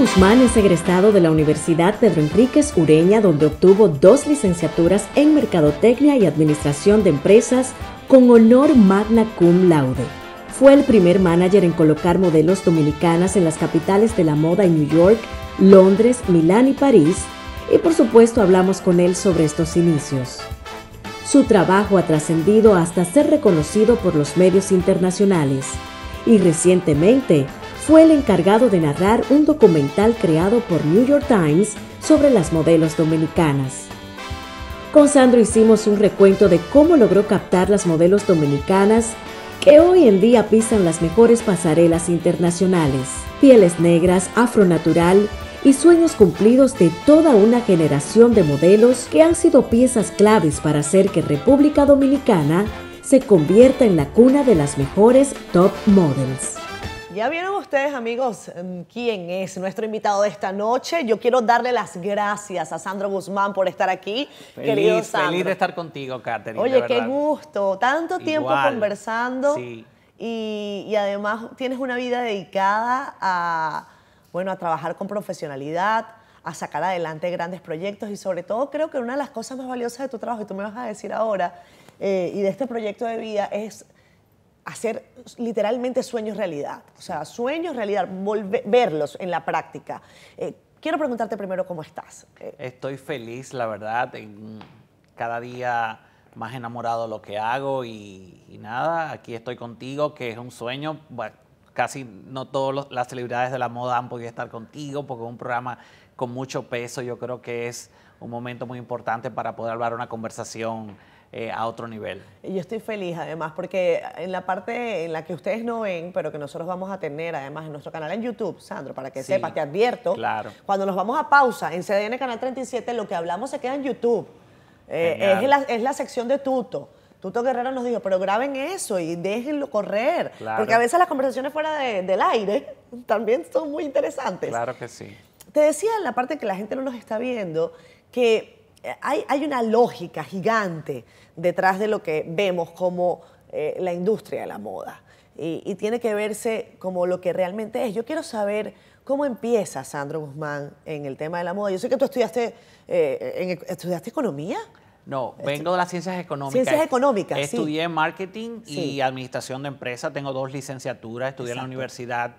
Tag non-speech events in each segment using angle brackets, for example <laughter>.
Guzmán es egresado de la Universidad Pedro Enríquez Ureña, donde obtuvo dos licenciaturas en Mercadotecnia y Administración de Empresas con honor magna cum laude. Fue el primer manager en colocar modelos dominicanas en las capitales de la moda en New York, Londres, Milán y París, y por supuesto hablamos con él sobre estos inicios. Su trabajo ha trascendido hasta ser reconocido por los medios internacionales y recientemente fue el encargado de narrar un documental creado por New York Times sobre las modelos dominicanas. Con Sandro hicimos un recuento de cómo logró captar las modelos dominicanas que hoy en día pisan las mejores pasarelas internacionales, pieles negras, afronatural y sueños cumplidos de toda una generación de modelos que han sido piezas claves para hacer que República Dominicana se convierta en la cuna de las mejores top models. Ya vieron ustedes, amigos, mm, quién es nuestro invitado de esta noche. Yo quiero darle las gracias a Sandro Guzmán por estar aquí. Feliz, querido feliz de estar contigo, Katherine. Oye, qué gusto. Tanto tiempo conversando. Y, además tienes una vida dedicada a, bueno, a trabajar con profesionalidad, a sacar adelante grandes proyectos y sobre todo creo que una de las cosas más valiosas de tu trabajo, y tú me vas a decir ahora, eh, y de este proyecto de vida es hacer literalmente sueños realidad. O sea, sueños realidad, verlos en la práctica. Eh, quiero preguntarte primero cómo estás. Eh, estoy feliz, la verdad. Cada día más enamorado de lo que hago y, y nada, aquí estoy contigo, que es un sueño. casi no todas las celebridades de la moda han podido estar contigo porque es un programa con mucho peso. Yo creo que es un momento muy importante para poder hablar una conversación eh, a otro nivel. Yo estoy feliz además porque en la parte en la que ustedes no ven, pero que nosotros vamos a tener además en nuestro canal en YouTube, Sandro, para que sepas, te advierto, claro. cuando nos vamos a pausa en CDN Canal 37, lo que hablamos se queda en YouTube. Eh, es, la, sección de tuto. Tuto Guerrero nos dijo, pero graben eso y déjenlo correr. Porque a veces las conversaciones fuera del aire <laughs> también son muy interesantes. Claro que sí. Te decía en la parte que la gente no nos está viendo que hay, una lógica gigante detrás de lo que vemos como eh, la industria de la moda. Y, tiene que verse como lo que realmente es. Yo quiero saber cómo empieza Sandro Guzmán en el tema de la moda. Yo sé que tú estudiaste, eh, e-, ¿estudiaste economía. No, vengo de las ciencias económicas. Ciencias económicas. Estudié marketing y administración de empresas. Tengo dos licenciaturas. Estudié en la universidad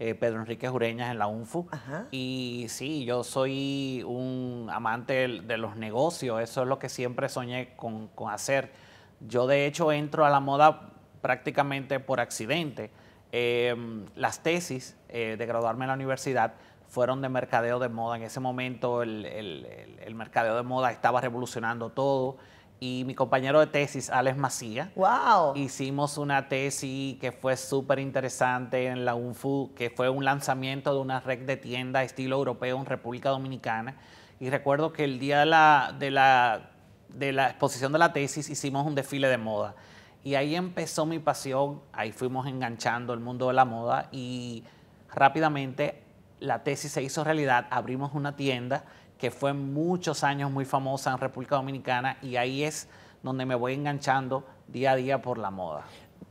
eh, Pedro Enrique Jureñas en la UNFU. Y sí, yo soy un amante de los negocios, eso es lo que siempre soñé con, hacer. Yo de hecho entro a la moda prácticamente por accidente. Em, las tesis eh, de graduarme en la universidad fueron de mercadeo de moda. En ese momento el, el mercadeo de moda estaba revolucionando todo y mi compañero de tesis, Alex Macías. ¡Wow! Hicimos una tesis que fue súper interesante en la UNFU, que fue un lanzamiento de una red de tienda estilo europeo en República Dominicana. Y recuerdo que el día de la, de la, de la exposición de la tesis hicimos un desfile de moda. Y ahí empezó mi pasión, ahí fuimos enganchando el mundo de la moda y rápidamente la tesis se hizo realidad, abrimos una tienda que fue muchos años muy famosa en República Dominicana y ahí es donde me voy enganchando día a día por la moda.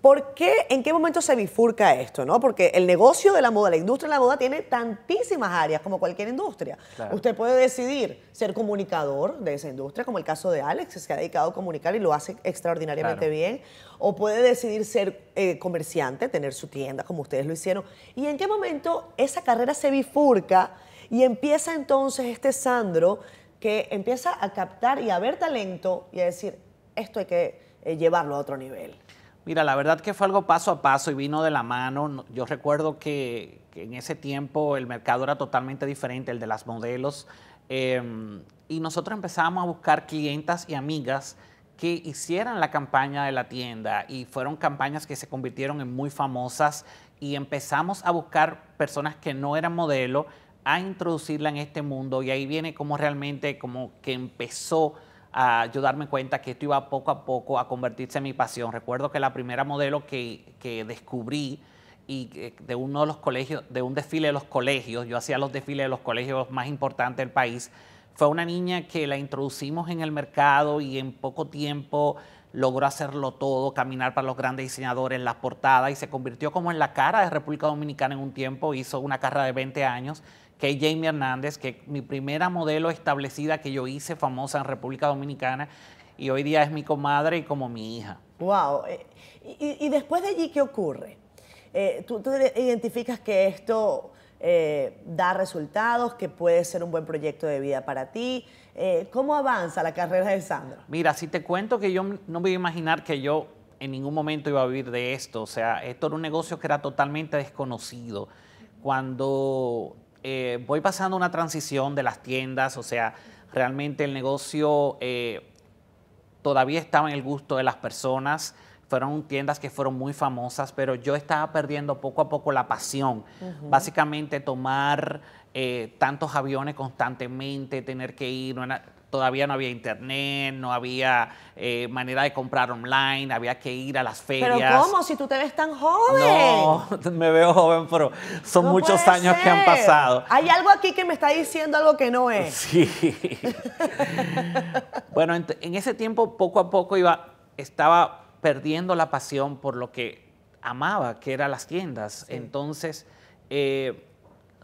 ¿Por qué, en qué momento se bifurca esto? ¿no? Porque el negocio de la moda, la industria de la moda tiene tantísimas áreas como cualquier industria. Usted puede decidir ser comunicador de esa industria, como el caso de Alex, que se ha dedicado a comunicar y lo hace extraordinariamente bien, o puede decidir ser eh, comerciante, tener su tienda, como ustedes lo hicieron. ¿Y en qué momento esa carrera se bifurca? Y empieza entonces este Sandro que empieza a captar y a ver talento y a decir, esto hay que eh, llevarlo a otro nivel. Mira, la verdad que fue algo paso a paso y vino de la mano. Yo recuerdo que, en ese tiempo el mercado era totalmente diferente, el de las modelos. Em, y nosotros empezamos a buscar clientas y amigas que hicieran la campaña de la tienda y fueron campañas que se convirtieron en muy famosas y empezamos a buscar personas que no eran modelo, a introducirla en este mundo y ahí viene como realmente como que empezó a yo darme cuenta que esto iba poco a poco a convertirse en mi pasión. Recuerdo que la primera modelo que, que descubrí y de uno de los colegios, de un desfile de los colegios, yo hacía los desfiles de los colegios más importantes del país, fue una niña que la introducimos en el mercado y en poco tiempo logró hacerlo todo, caminar para los grandes diseñadores, las portadas y se convirtió como en la cara de República Dominicana en un tiempo, hizo una carrera de 20 años que es Jamie Hernández, que mi primera modelo establecida que yo hice famosa en República Dominicana y hoy día es mi comadre y como mi hija. ¡Wow! Eh, ¿Y, después de allí qué ocurre? Eh, ¿tú, identificas que esto eh, da resultados, que puede ser un buen proyecto de vida para ti? ¿Cómo avanza la carrera de Sandra? Mira, si te cuento que yo no me iba a imaginar que yo en ningún momento iba a vivir de esto. O sea, esto era un negocio que era totalmente desconocido. Cuando eh, voy pasando una transición de las tiendas, o sea, realmente el negocio eh, todavía estaba en el gusto de las personas, fueron tiendas que fueron muy famosas, pero yo estaba perdiendo poco a poco la pasión. Básicamente tomar eh, tantos aviones constantemente, tener que ir, todavía no había internet, no había eh, manera de comprar online, había que ir a las ferias. Pero ¿cómo? Si tú te ves tan joven. No, <laughs> me veo joven, pero son muchos años que han pasado. Hay algo aquí que me está diciendo algo que no es. Sí. <laughs> bueno, en, ese tiempo poco a poco iba, estaba perdiendo la pasión por lo que amaba, que eran las tiendas. Entonces, eh,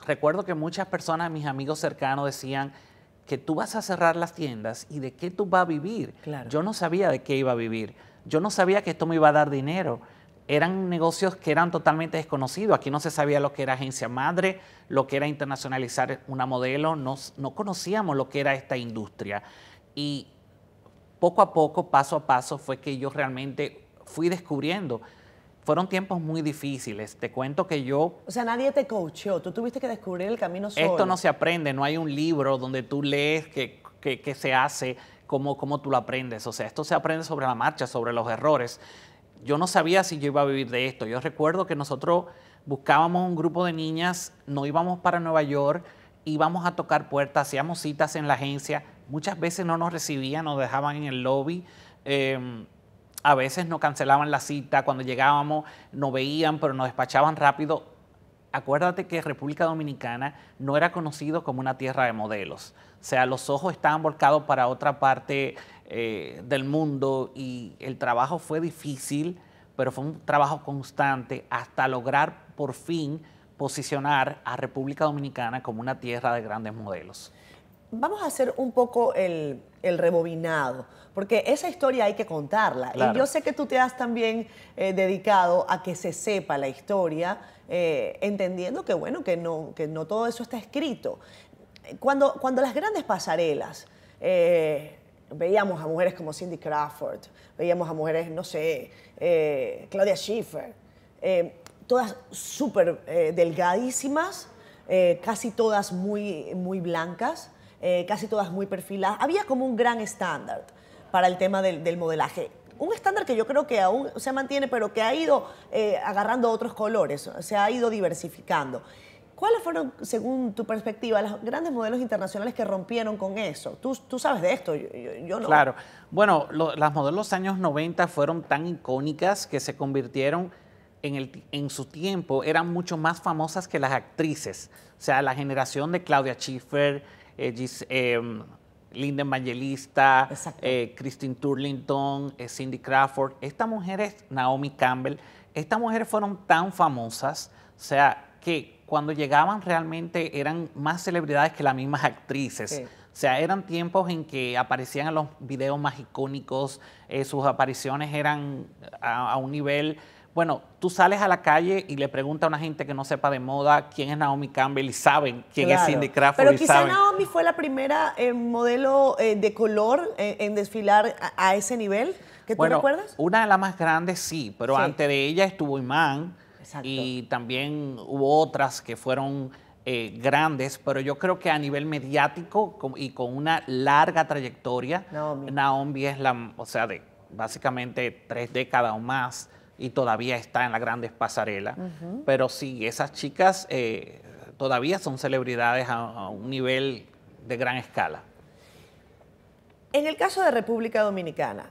recuerdo que muchas personas, mis amigos cercanos, decían, que tú vas a cerrar las tiendas y de qué tú vas a vivir. Yo no sabía de qué iba a vivir. Yo no sabía que esto me iba a dar dinero. Eran negocios que eran totalmente desconocidos. Aquí no se sabía lo que era agencia madre, lo que era internacionalizar una modelo. No, no conocíamos lo que era esta industria. Y poco a poco, paso a paso, fue que yo realmente fui descubriendo fueron tiempos muy difíciles. Te cuento que yo... O sea, nadie te coachó, tú tuviste que descubrir el camino solo. Esto no se aprende, no hay un libro donde tú lees qué se hace, cómo, tú lo aprendes. O sea, esto se aprende sobre la marcha, sobre los errores. Yo no sabía si yo iba a vivir de esto. Yo recuerdo que nosotros buscábamos un grupo de niñas, no íbamos para Nueva York, íbamos a tocar puertas, hacíamos citas en la agencia. Muchas veces no nos recibían, nos dejaban en el lobby. Em, a veces no cancelaban la cita, cuando llegábamos no veían, pero nos despachaban rápido. Acuérdate que República Dominicana no era conocido como una tierra de modelos. O sea, los ojos estaban volcados para otra parte eh, del mundo y el trabajo fue difícil, pero fue un trabajo constante hasta lograr por fin posicionar a República Dominicana como una tierra de grandes modelos. Vamos a hacer un poco el, el rebobinado porque esa historia hay que contarla. Y yo sé que tú te has también eh, dedicado a que se sepa la historia, eh, entendiendo que, bueno, que no, que no todo eso está escrito. Cuando, cuando las grandes pasarelas... Eh, veíamos a mujeres como Cindy Crawford, veíamos a mujeres, no sé, Claudia Schiffer, todas súper delgadísimas, casi todas muy, muy blancas, casi todas muy perfiladas. Había como un gran estándar para el tema del, del modelaje un estándar que yo creo que aún se mantiene, pero que ha ido eh, agarrando otros colores, se ha ido diversificando. ¿Cuáles fueron, según tu perspectiva, los grandes modelos internacionales que rompieron con eso? Tú, tú sabes de esto, yo, no. Claro. Bueno, las modelos de los años 90 fueron tan icónicas que se convirtieron en, el, en su tiempo, eran mucho más famosas que las actrices. O sea, la generación de Claudia Schiffer, eh, Gis, em, Linda Evangelista, eh, Christine Turlington, eh, Cindy Crawford. Estas mujeres, Naomi Campbell, estas mujeres fueron tan famosas, o sea, que cuando llegaban realmente eran más celebridades que las mismas actrices. O sea, eran tiempos en que aparecían en los videos más icónicos, eh, sus apariciones eran a un nivel bueno, tú sales a la calle y le preguntas a una gente que no sepa de moda quién es Naomi Campbell y saben quién es Cindy Crawford. Pero quizá Naomi fue la primera eh, modelo eh, de color eh, en desfilar a, ese nivel. ¿Que tú recuerdas? Una de las más grandes sí, pero antes de ella estuvo Imán. Y también hubo otras que fueron grandes, pero yo creo que a nivel mediático y con una larga trayectoria, Naomi. Naomi, es la, o sea, de básicamente tres décadas o más, y todavía está en las grandes pasarelas. Pero sí, esas chicas eh, todavía son celebridades a, un nivel de gran escala. En el caso de República Dominicana,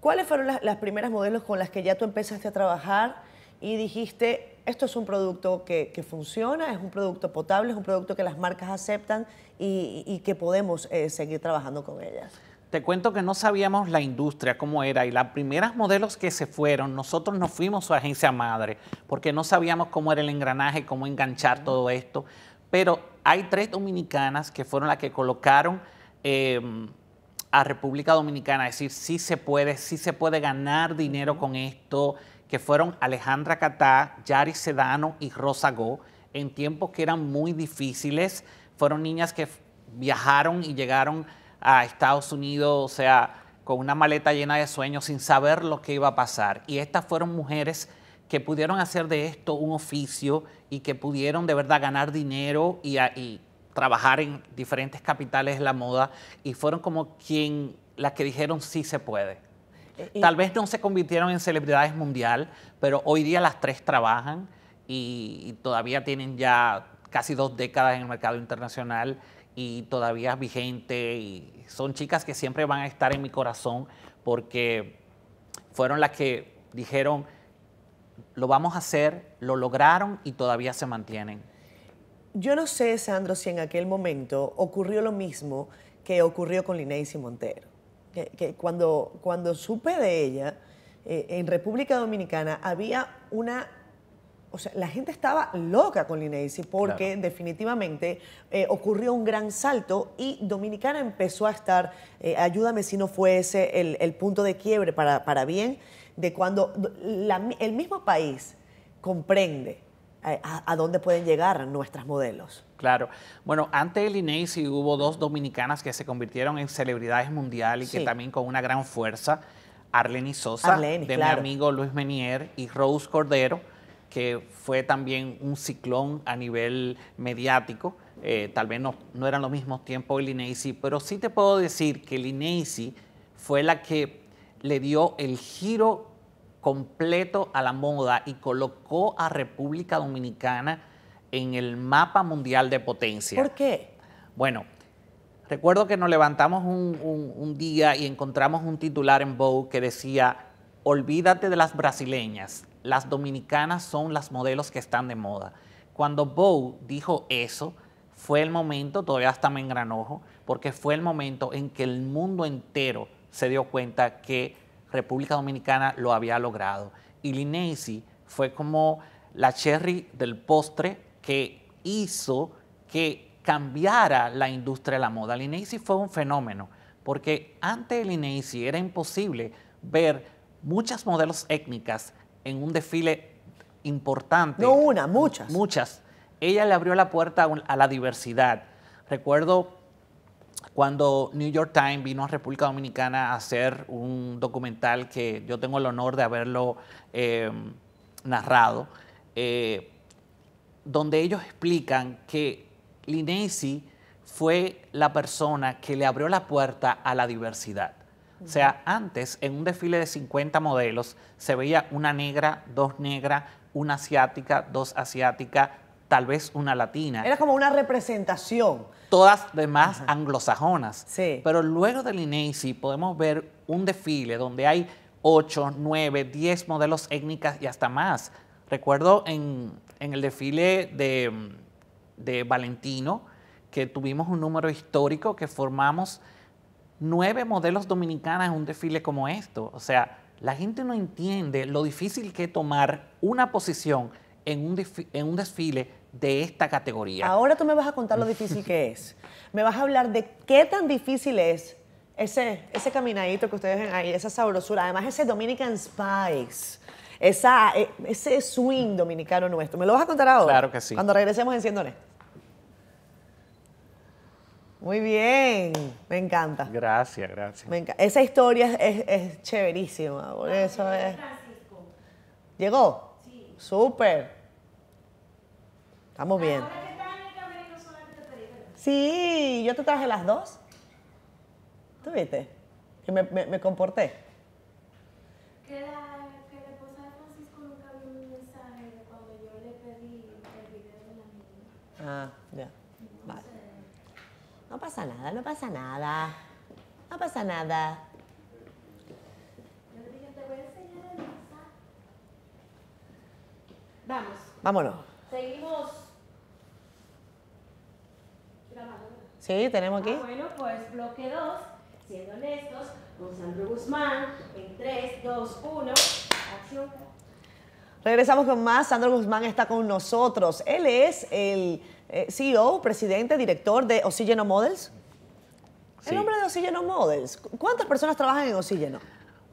¿cuáles fueron las, primeras modelos con las que ya tú empezaste a trabajar y dijiste, esto es un producto que, funciona, es un producto potable, es un producto que las marcas aceptan y, que podemos eh, seguir trabajando con ellas? Te cuento que no sabíamos la industria, cómo era, y las primeras modelos que se fueron, nosotros nos fuimos a su agencia madre, porque no sabíamos cómo era el engranaje, cómo enganchar todo esto. Pero hay tres dominicanas que fueron las que colocaron em, a República Dominicana, a decir, si se puede, si se puede ganar dinero con esto, que fueron Alejandra Catá, Yari Sedano y Rosa Go, en tiempos que eran muy difíciles. Fueron niñas que viajaron y llegaron a Estados Unidos, o sea, con una maleta llena de sueños, sin saber lo que iba a pasar. Y estas fueron mujeres que pudieron hacer de esto un oficio y que pudieron de verdad ganar dinero y, trabajar en diferentes capitales de la moda y fueron como quien las que dijeron sí se puede. Eh, eh. Tal vez no se convirtieron en celebridades mundial, pero hoy día las tres trabajan y todavía tienen ya casi dos décadas en el mercado internacional y todavía es vigente y son chicas que siempre van a estar en mi corazón porque fueron las que dijeron, lo vamos a hacer, lo lograron y todavía se mantienen. Yo no sé, Sandro, si en aquel momento ocurrió lo mismo que ocurrió con y Montero. Que, cuando, cuando supe de ella, eh, en República Dominicana había una o sea, la gente estaba loca con Lineisi porque definitivamente eh, ocurrió un gran salto y Dominicana empezó a estar, eh, ayúdame si no fue ese el, punto de quiebre para, bien, de cuando el mismo país comprende eh, a, dónde pueden llegar nuestras modelos. Claro. Bueno, antes de y hubo dos dominicanas que se convirtieron en celebridades mundiales y que también con una gran fuerza, Arlene Sosa, de mi amigo Luis Menier y Rose Cordero que fue también un ciclón a nivel mediático. Eh, tal vez no, no, eran los mismos tiempos el Inaisi, pero sí te puedo decir que el fue la que le dio el giro completo a la moda y colocó a República Dominicana en el mapa mundial de potencia. ¿Por qué? Bueno, recuerdo que nos levantamos un, un día y encontramos un titular en Vogue que decía, olvídate de las brasileñas, las dominicanas son las modelos que están de moda. Cuando Bow dijo eso, fue el momento, todavía hasta me engranojo, porque fue el momento en que el mundo entero se dio cuenta que República Dominicana lo había logrado. Y Linsey fue como la cherry del postre que hizo que cambiara la industria de la moda. Linsey fue un fenómeno, porque antes de Linesi era imposible ver muchas modelos étnicas en un desfile importante. No una, muchas. Muchas. Ella le abrió la puerta a la diversidad. Recuerdo cuando New York Times vino a República Dominicana a hacer un documental que yo tengo el honor de haberlo eh, narrado, eh, donde ellos explican que Linesi fue la persona que le abrió la puerta a la diversidad. O sea, antes en un desfile de 50 modelos se veía una negra, dos negras, una asiática, dos asiáticas, tal vez una latina. Era como una representación. Todas demás anglosajonas. Sí. Pero luego del INEICI podemos ver un desfile donde hay 8, 9, 10 modelos étnicas y hasta más. Recuerdo en, el desfile de, de Valentino que tuvimos un número histórico que formamos nueve modelos dominicanas en un desfile como esto. O sea, la gente no entiende lo difícil que es tomar una posición en un, desfile de esta categoría. Ahora tú me vas a contar lo difícil que es. Me vas a hablar de qué tan difícil es ese, caminadito que ustedes ven ahí, esa sabrosura. Además, ese Dominican Spice. Esa, e, ese swing dominicano nuestro. ¿Me lo vas a contar ahora? Claro que sí. Cuando regresemos en muy bien, me encanta. Gracias, gracias. Me Esa historia es, es, chéverísima, por ah, eso es. ¿Llegó? Sí. Súper. Estamos bien. Ahora que estás en el camerino solamente te dije. Sí, yo te traje las dos. ¿Tú viste? Y me, me, comporté. Que la, que esposa de Francisco nunca vio un mensaje de cuando yo le pedí el video de la niña. Ah. No pasa nada, no pasa nada. No pasa nada. Vamos. Vámonos. Seguimos. Sí, tenemos aquí. Ah, bueno, pues bloque 2, siendo honestos, con Sandro Guzmán, en 3, 2, 1, acción. Regresamos con más. Sandro Guzmán está con nosotros. Él es el eh, CEO, presidente, director de Oxígeno Models. El nombre de Oxygeno Models. ¿Cuántas personas trabajan en Oxígeno?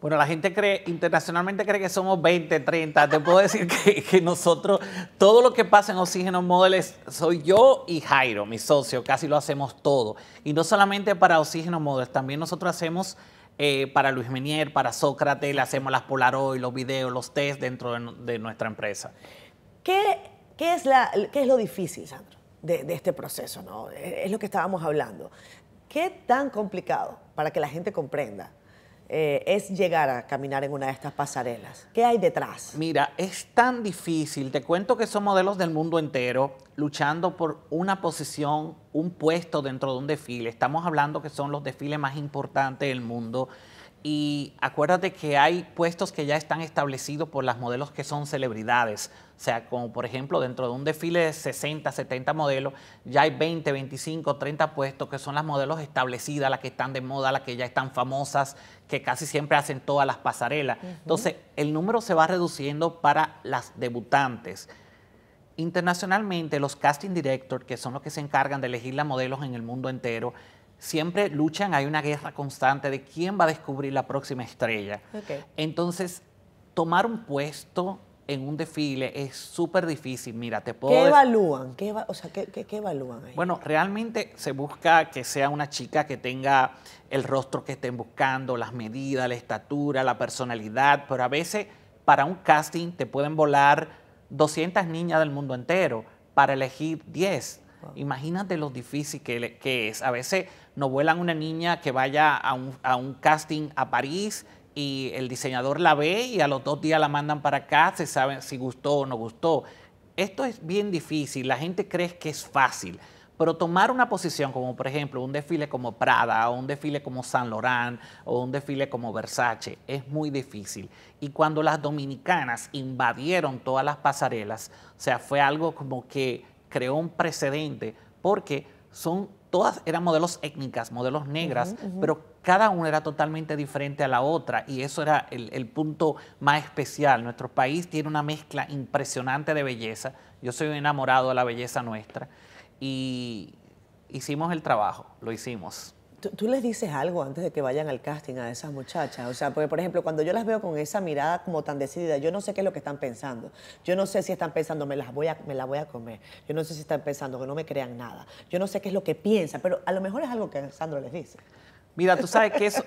Bueno, la gente cree, internacionalmente cree que somos 20, 30. Te puedo decir <laughs> que, nosotros, todo lo que pasa en Oxígeno Models, soy yo y Jairo, mi socio, casi lo hacemos todo. Y no solamente para Oxígeno Models, también nosotros hacemos eh, para Luis Menier, para Sócrates, le hacemos las Polaroid, los videos, los test dentro de, nuestra empresa. ¿Qué, es ¿Qué es lo difícil, Sandra? de, este proceso, ¿no? Es lo que estábamos hablando. ¿Qué tan complicado, para que la gente comprenda, eh, es llegar a caminar en una de estas pasarelas? ¿Qué hay detrás? Mira, es tan difícil. Te cuento que son modelos del mundo entero luchando por una posición, un puesto dentro de un desfile. Estamos hablando que son los desfiles más importantes del mundo y acuérdate que hay puestos que ya están establecidos por las modelos que son celebridades. O sea, como por ejemplo dentro de un desfile de 60, 70 modelos, ya hay 20, 25, 30 puestos que son las modelos establecidas, las que están de moda, las que ya están famosas, que casi siempre hacen todas las pasarelas. Entonces, el número se va reduciendo para las debutantes. Internacionalmente, los casting directors, que son los que se encargan de elegir las modelos en el mundo entero, siempre luchan, hay una guerra constante de quién va a descubrir la próxima estrella. Entonces, tomar un puesto en un desfile es súper difícil. Mira, te puedo... ¿Qué evalúan? evalúan Bueno, realmente se busca que sea una chica que tenga el rostro que estén buscando, las medidas, la estatura, la personalidad, pero a veces para un casting te pueden volar 200 niñas del mundo entero para elegir 10. Imagínate lo difícil que, que es. A veces no vuelan una niña que vaya a un, casting a París y el diseñador la ve y a los dos días la mandan para acá, se sabe si gustó o no gustó. Esto es bien difícil, la gente cree que es fácil, pero tomar una posición como por ejemplo un desfile como Prada o un desfile como San Laurent o un desfile como Versace es muy difícil. Y cuando las dominicanas invadieron todas las pasarelas, o sea, fue algo como que creó un precedente porque son todas eran modelos étnicas, modelos negras, pero cada una era totalmente diferente a la otra y eso era el, el, punto más especial. Nuestro país tiene una mezcla impresionante de belleza. Yo soy enamorado de la belleza nuestra y hicimos el trabajo, lo hicimos. ¿Tú, les dices algo antes de que vayan al casting a esas muchachas? O sea, porque, por ejemplo, cuando yo las veo con esa mirada como tan decidida, yo no sé qué es lo que están pensando. Yo no sé si están pensando, me las voy a, me la voy a comer. Yo no sé si están pensando que no me crean nada. Yo no sé qué es lo que piensan, pero a lo mejor es algo que Sandro les dice. Mira, tú sabes que eso,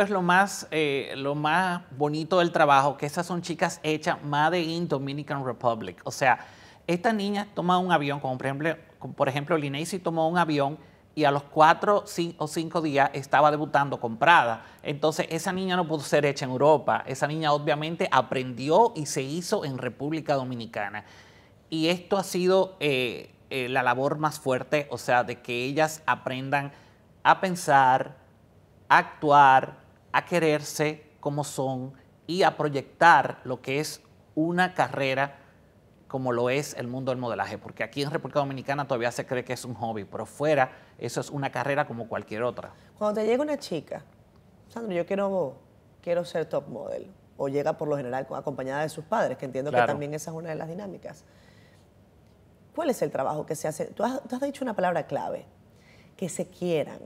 es lo más, eh, lo más bonito del trabajo, que esas son chicas hechas Made in Dominican Republic. O sea, esta niña toma un avión, como por ejemplo, por ejemplo tomó un avión y a los cuatro o cinco días estaba debutando comprada. Entonces, esa niña no pudo ser hecha en Europa. Esa niña obviamente aprendió y se hizo en República Dominicana. Y esto ha sido eh, eh, la labor más fuerte, o sea, de que ellas aprendan a pensar, a actuar, a quererse como son y a proyectar lo que es una carrera como lo es el mundo del modelaje, porque aquí en República Dominicana todavía se cree que es un hobby, pero fuera eso es una carrera como cualquier otra. Cuando te llega una chica, Sandro, yo quiero, quiero ser top model, o llega por lo general acompañada de sus padres, que entiendo que también esa es una de las dinámicas. ¿Cuál es el trabajo que se hace? Tú has, dicho una palabra clave, que se quieran.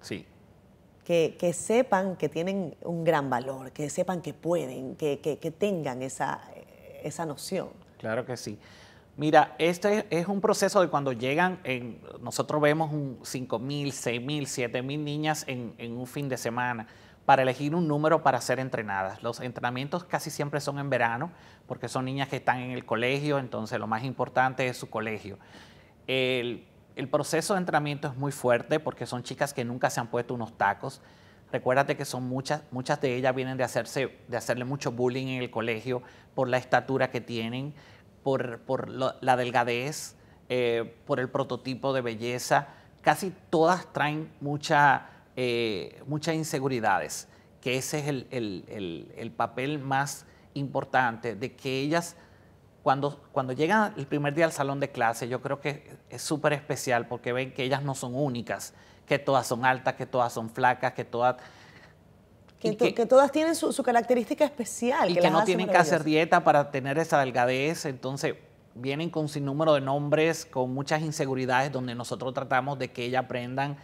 Sí. Que, que, sepan que tienen un gran valor, que sepan que pueden, que, que, que tengan esa, esa noción. Claro que sí. Mira, este es un proceso de cuando llegan, nosotros vemos un 5.000, 6.000, 7.000 niñas en, un fin de semana para elegir un número para ser entrenadas. Los entrenamientos casi siempre son en verano, porque son niñas que están en el colegio, entonces lo más importante es su colegio. El, proceso de entrenamiento es muy fuerte porque son chicas que nunca se han puesto unos tacos. Recuérdate que son muchas, muchas de ellas vienen de, hacerse, de hacerle mucho bullying en el colegio por la estatura que tienen, por, la delgadez, eh, por el prototipo de belleza, casi todas traen mucha, eh, muchas inseguridades, que ese es el, el, el, papel más importante, de que ellas, cuando, cuando llegan el primer día al salón de clase, yo creo que es súper especial porque ven que ellas no son únicas, que todas son altas, que todas son flacas, que todas que, todas tienen su, característica especial. Y que, no tienen que hacer dieta para tener esa delgadez, entonces vienen con número de nombres, con muchas inseguridades, donde nosotros tratamos de que ellas aprendan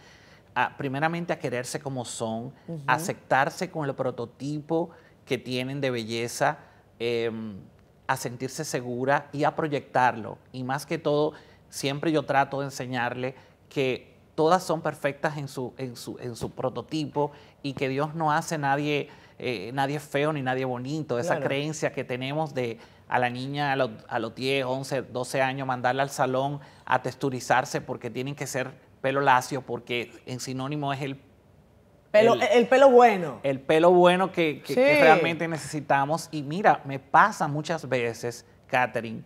a, primeramente a quererse como son, a aceptarse con el prototipo que tienen de belleza, em, a sentirse segura y a proyectarlo. Y más que todo, siempre yo trato de enseñarle que todas son perfectas en su, en su, prototipo y que Dios no hace nadie, eh, nadie feo ni nadie bonito. Esa creencia que tenemos de a la niña a, los 10, 11, 12 años mandarla al salón a texturizarse porque tienen que ser pelo lacio, porque en sinónimo es el Pelo, el, pelo bueno. El pelo bueno que, que, realmente necesitamos. Y mira, me pasa muchas veces, Catherine,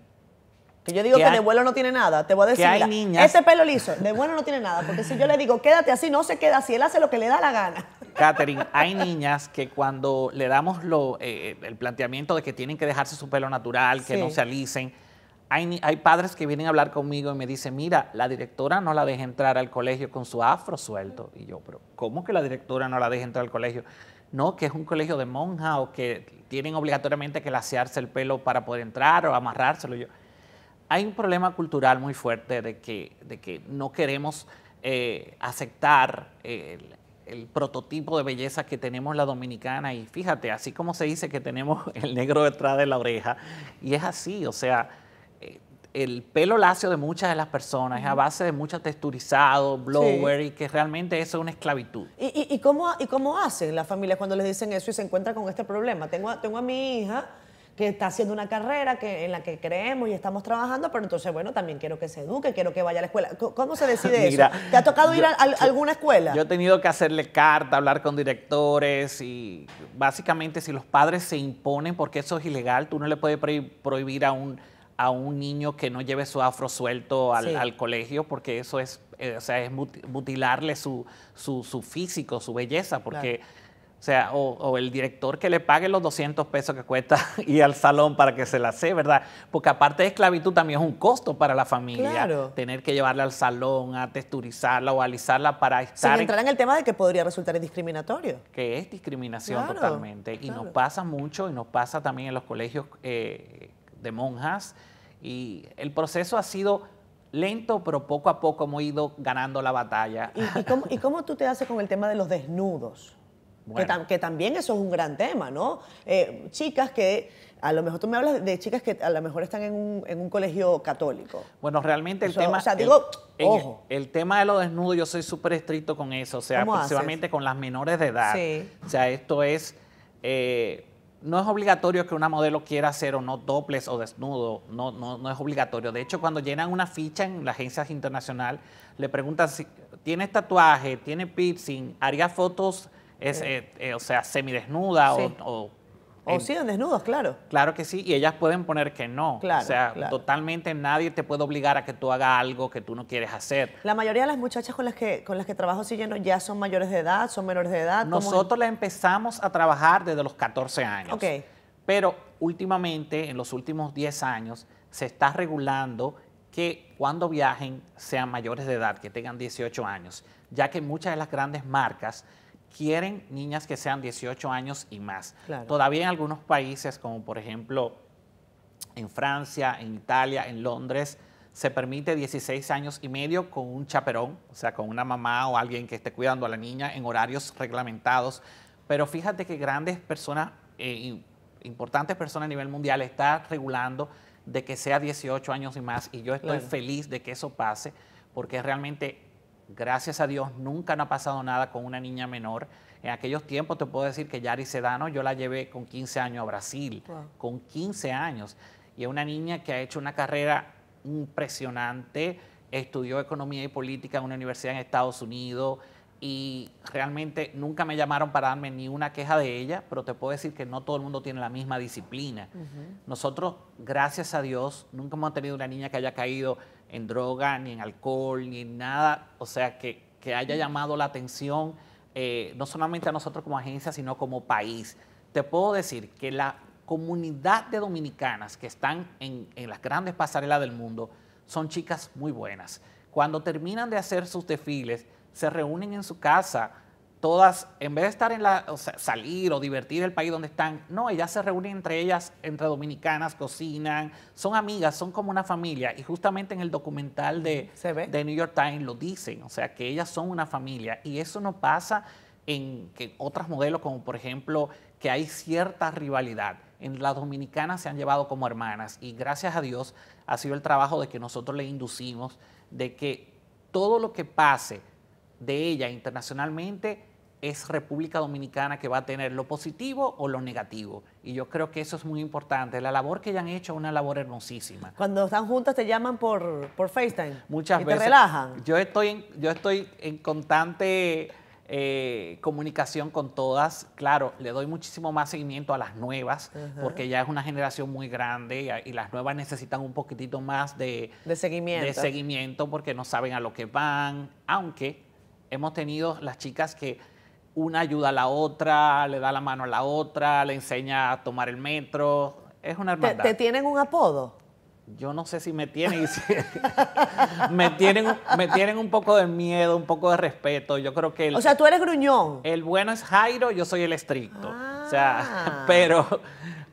que yo digo que, de vuelo no tiene nada, te voy a decir, ese pelo liso, de vuelo no tiene nada, porque si yo le digo, quédate así, no se queda así, él hace lo que le da la gana. Catherine, hay niñas que cuando le damos lo, eh, el planteamiento de que tienen que dejarse su pelo natural, que no se alicen, hay, hay, padres que vienen a hablar conmigo y me dicen, mira, la directora no la deja entrar al colegio con su afro suelto. Y yo, pero ¿cómo que la directora no la deja entrar al colegio? No, que es un colegio de monja o que tienen obligatoriamente que lasearse el pelo para poder entrar o amarrárselo. yo, hay un problema cultural muy fuerte de que, de que no queremos eh, aceptar eh, el, prototipo de belleza que tenemos la dominicana. Y fíjate, así como se dice que tenemos <laughs> el negro detrás de la oreja, y es así, o sea, eh, el pelo lacio de muchas de las personas es a base de mucho texturizado, blower, y que realmente eso es una esclavitud. ¿Y, cómo, ¿Y cómo hacen las familias cuando les dicen eso y se encuentran con este problema? Tengo, tengo a mi hija que está haciendo una carrera que, en la que creemos y estamos trabajando, pero entonces, bueno, también quiero que se eduque, quiero que vaya a la escuela. ¿Cómo se decide <laughs> eso? ¿Te ha tocado ir a, alguna escuela? Yo he tenido que hacerle carta, hablar con directores y básicamente si los padres se imponen, porque eso es ilegal, tú no le puedes prohibir a un, a un niño que no lleve su afro suelto al, colegio, porque eso es, eh, es mutilarle su, físico, su belleza, porque... O sea, o, el director que le pague los 200 pesos que cuesta <laughs> ir al salón para que se la sé, ¿verdad? Porque aparte de esclavitud también es un costo para la familia. Claro. Tener que llevarla al salón, a texturizarla o alisarla para estar... Sin entrar en, el tema de que podría resultar discriminatorio. Que es discriminación totalmente. Y nos pasa mucho y nos pasa también en los colegios eh, de monjas. Y el proceso ha sido lento, pero poco a poco hemos ido ganando la batalla. ¿Y, ¿Y, cómo, <laughs> tú te haces con el tema de los desnudos? Que, también eso es un gran tema, ¿no? Eh, chicas que, a lo mejor tú me hablas de chicas que a lo mejor están en un, colegio católico. Bueno, realmente el tema... O sea, digo, ojo. El, tema de lo desnudo yo soy súper estricto con eso, o sea, aproximadamente con las menores de edad. Sí. O sea, esto es... Eh, no es obligatorio que una modelo quiera hacer o no dobles o desnudo, no, no, no, es obligatorio. De hecho, cuando llenan una ficha en la agencia internacional, le preguntan si tiene tatuaje, tiene piercing, haría fotos es, eh, eh, o sea, semidesnuda o... o o desnudos, claro. Claro que sí, y ellas pueden poner que no. Claro, o sea, totalmente nadie te puede obligar a que tú hagas algo que tú no quieres hacer. La mayoría de las muchachas con las que, con las que trabajo lleno ya son mayores de edad, son menores de edad. Nosotros las empezamos a trabajar desde los 14 años. Ok. Pero últimamente, en los últimos 10 años, se está regulando que cuando viajen sean mayores de edad, que tengan 18 años, ya que muchas de las grandes marcas quieren niñas que sean 18 años y más. Todavía en algunos países, como por ejemplo en Francia, en Italia, en Londres, se permite 16 años y medio con un chaperón, o sea, con una mamá o alguien que esté cuidando a la niña en horarios reglamentados. Pero fíjate que grandes personas, eh, importantes personas a nivel mundial, están regulando de que sea 18 años y más. Y yo estoy feliz de que eso pase, porque realmente Gracias a Dios nunca no ha pasado nada con una niña menor. En aquellos tiempos te puedo decir que Yari Sedano yo la llevé con 15 años a Brasil, con 15 años. Y es una niña que ha hecho una carrera impresionante, estudió economía y política en una universidad en Estados Unidos y realmente nunca me llamaron para darme ni una queja de ella, pero te puedo decir que no todo el mundo tiene la misma disciplina. Nosotros, gracias a Dios, nunca hemos tenido una niña que haya caído en droga, ni en alcohol, ni en nada, o sea, que, haya llamado la atención, eh, no solamente a nosotros como agencia, sino como país. Te puedo decir que la comunidad de dominicanas que están en, en las grandes pasarelas del mundo son chicas muy buenas. Cuando terminan de hacer sus desfiles, se reúnen en su casa, todas, en vez de estar en la, o sea, salir o divertir el país donde están, no, ellas se reúnen entre ellas, entre dominicanas, cocinan, son amigas, son como una familia. Y justamente en el documental de, de New York Times lo dicen, o sea, que ellas son una familia. Y eso no pasa en que otras modelos, como por ejemplo, que hay cierta rivalidad. En las dominicanas se han llevado como hermanas y gracias a Dios ha sido el trabajo de que nosotros le inducimos de que todo lo que pase de ella internacionalmente es República Dominicana que va a tener lo positivo o lo negativo. Y yo creo que eso es muy importante. La labor que ya han hecho es una labor hermosísima. Cuando están juntas te llaman por, por FaceTime. Muchas veces. te relajan. Yo estoy en, yo estoy en constante eh, comunicación con todas. Claro, le doy muchísimo más seguimiento a las nuevas, porque ya es una generación muy grande y, y, las nuevas necesitan un poquitito más de, seguimiento. de seguimiento porque no saben a lo que van. Aunque hemos tenido las chicas que una ayuda a la otra, le da la mano a la otra, le enseña a tomar el metro. Es una hermandad. ¿Te, tienen un apodo? Yo no sé si me tienen. <laughs> me, tienen me tienen un poco de miedo, un poco de respeto. Yo creo que. El, o sea, tú eres gruñón. El bueno es Jairo, yo soy el estricto. O sea, ah. <laughs> pero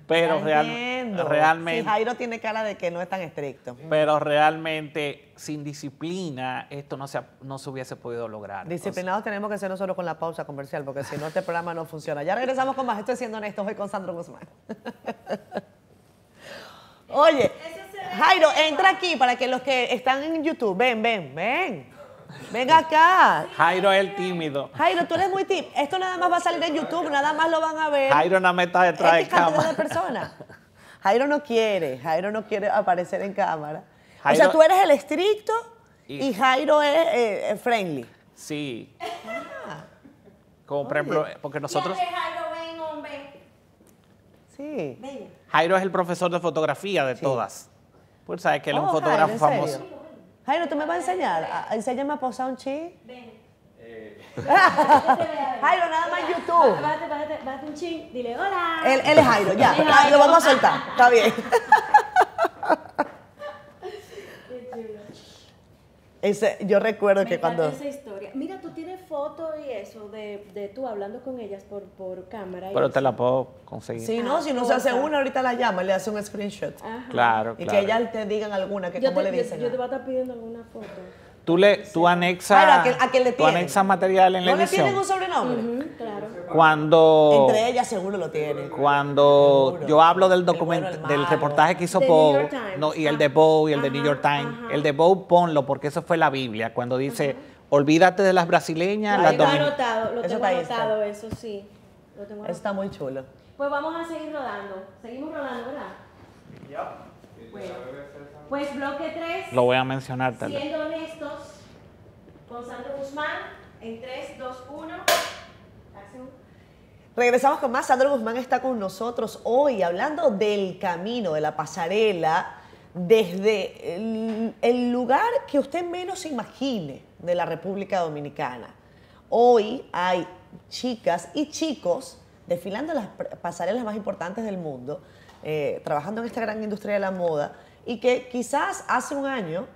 pero realmente. Jairo tiene cara de que no es tan estricto. Pero realmente, sin disciplina, esto no se, no se hubiese podido lograr. Disciplinados tenemos que ser nosotros con la pausa comercial, porque si no, este programa no funciona. Ya regresamos con más. Estoy siendo honesto hoy con Sandro Guzmán. <laughs> Oye, Jairo, entra aquí para que los que están en YouTube, ven, ven, ven. Venga acá. Jairo es el tímido. Jairo, tú eres muy tímido. Esto nada más va a salir en YouTube, nada más lo van a ver. Jairo no me está detrás este de cámara. de persona. Jairo no quiere, Jairo no quiere aparecer en cámara. O sea, tú eres el estricto y, Jairo es eh, eh, friendly. Sí. Ah. Como por ejemplo, porque nosotros... Jairo, ven, hombre. Sí. Jairo es el profesor de fotografía de todas. Pues sabes que él es un oh, fotógrafo famoso. Jairo, ¿tú me vas a enseñar? Ah, enséñame a posar un chi. Ven. <laughs> Jairo, nada más YouTube. Bájate, bájate, bájate un chin, dile hola. Él, es Jairo, ya. Ah, lo vamos a soltar, está bien. <laughs> yo recuerdo que cuando. Esa historia. Mira, foto y eso de, tú hablando con ellas por, por cámara. Pero te la puedo conseguir. si no, ah, si no se hace una, ahorita la llama, le hace un screenshot. Claro, Y que ellas te digan alguna, que yo te, le Yo, ah. te voy a estar pidiendo alguna foto. Tú, le, tú anexas a que, le tú anexas material en la edición. tienen un sobrenombre? claro. Cuando... Entre ellas seguro lo tienen. Cuando yo hablo del documento, del reportaje que hizo Poe, no, y el ah. de Poe, y el de New York Times. El de Poe, ponlo, porque eso fue la Biblia, cuando dice... Olvídate de las brasileñas, lo tengo anotado, lo tengo anotado, eso sí. Está muy chulo. Pues vamos a seguir rodando. Seguimos rodando, ¿verdad? Ya. Pues bloque 3. Lo voy a mencionar también. Siendo honestos, con Sandro Guzmán, en 3, 2, 1. Regresamos con más. Sandro Guzmán está con nosotros hoy hablando del camino, de la pasarela, desde el, el lugar que usted menos se imagine de la República Dominicana. Hoy hay chicas y chicos desfilando las pasarelas más importantes del mundo, eh, trabajando en esta gran industria de la moda y que quizás hace un año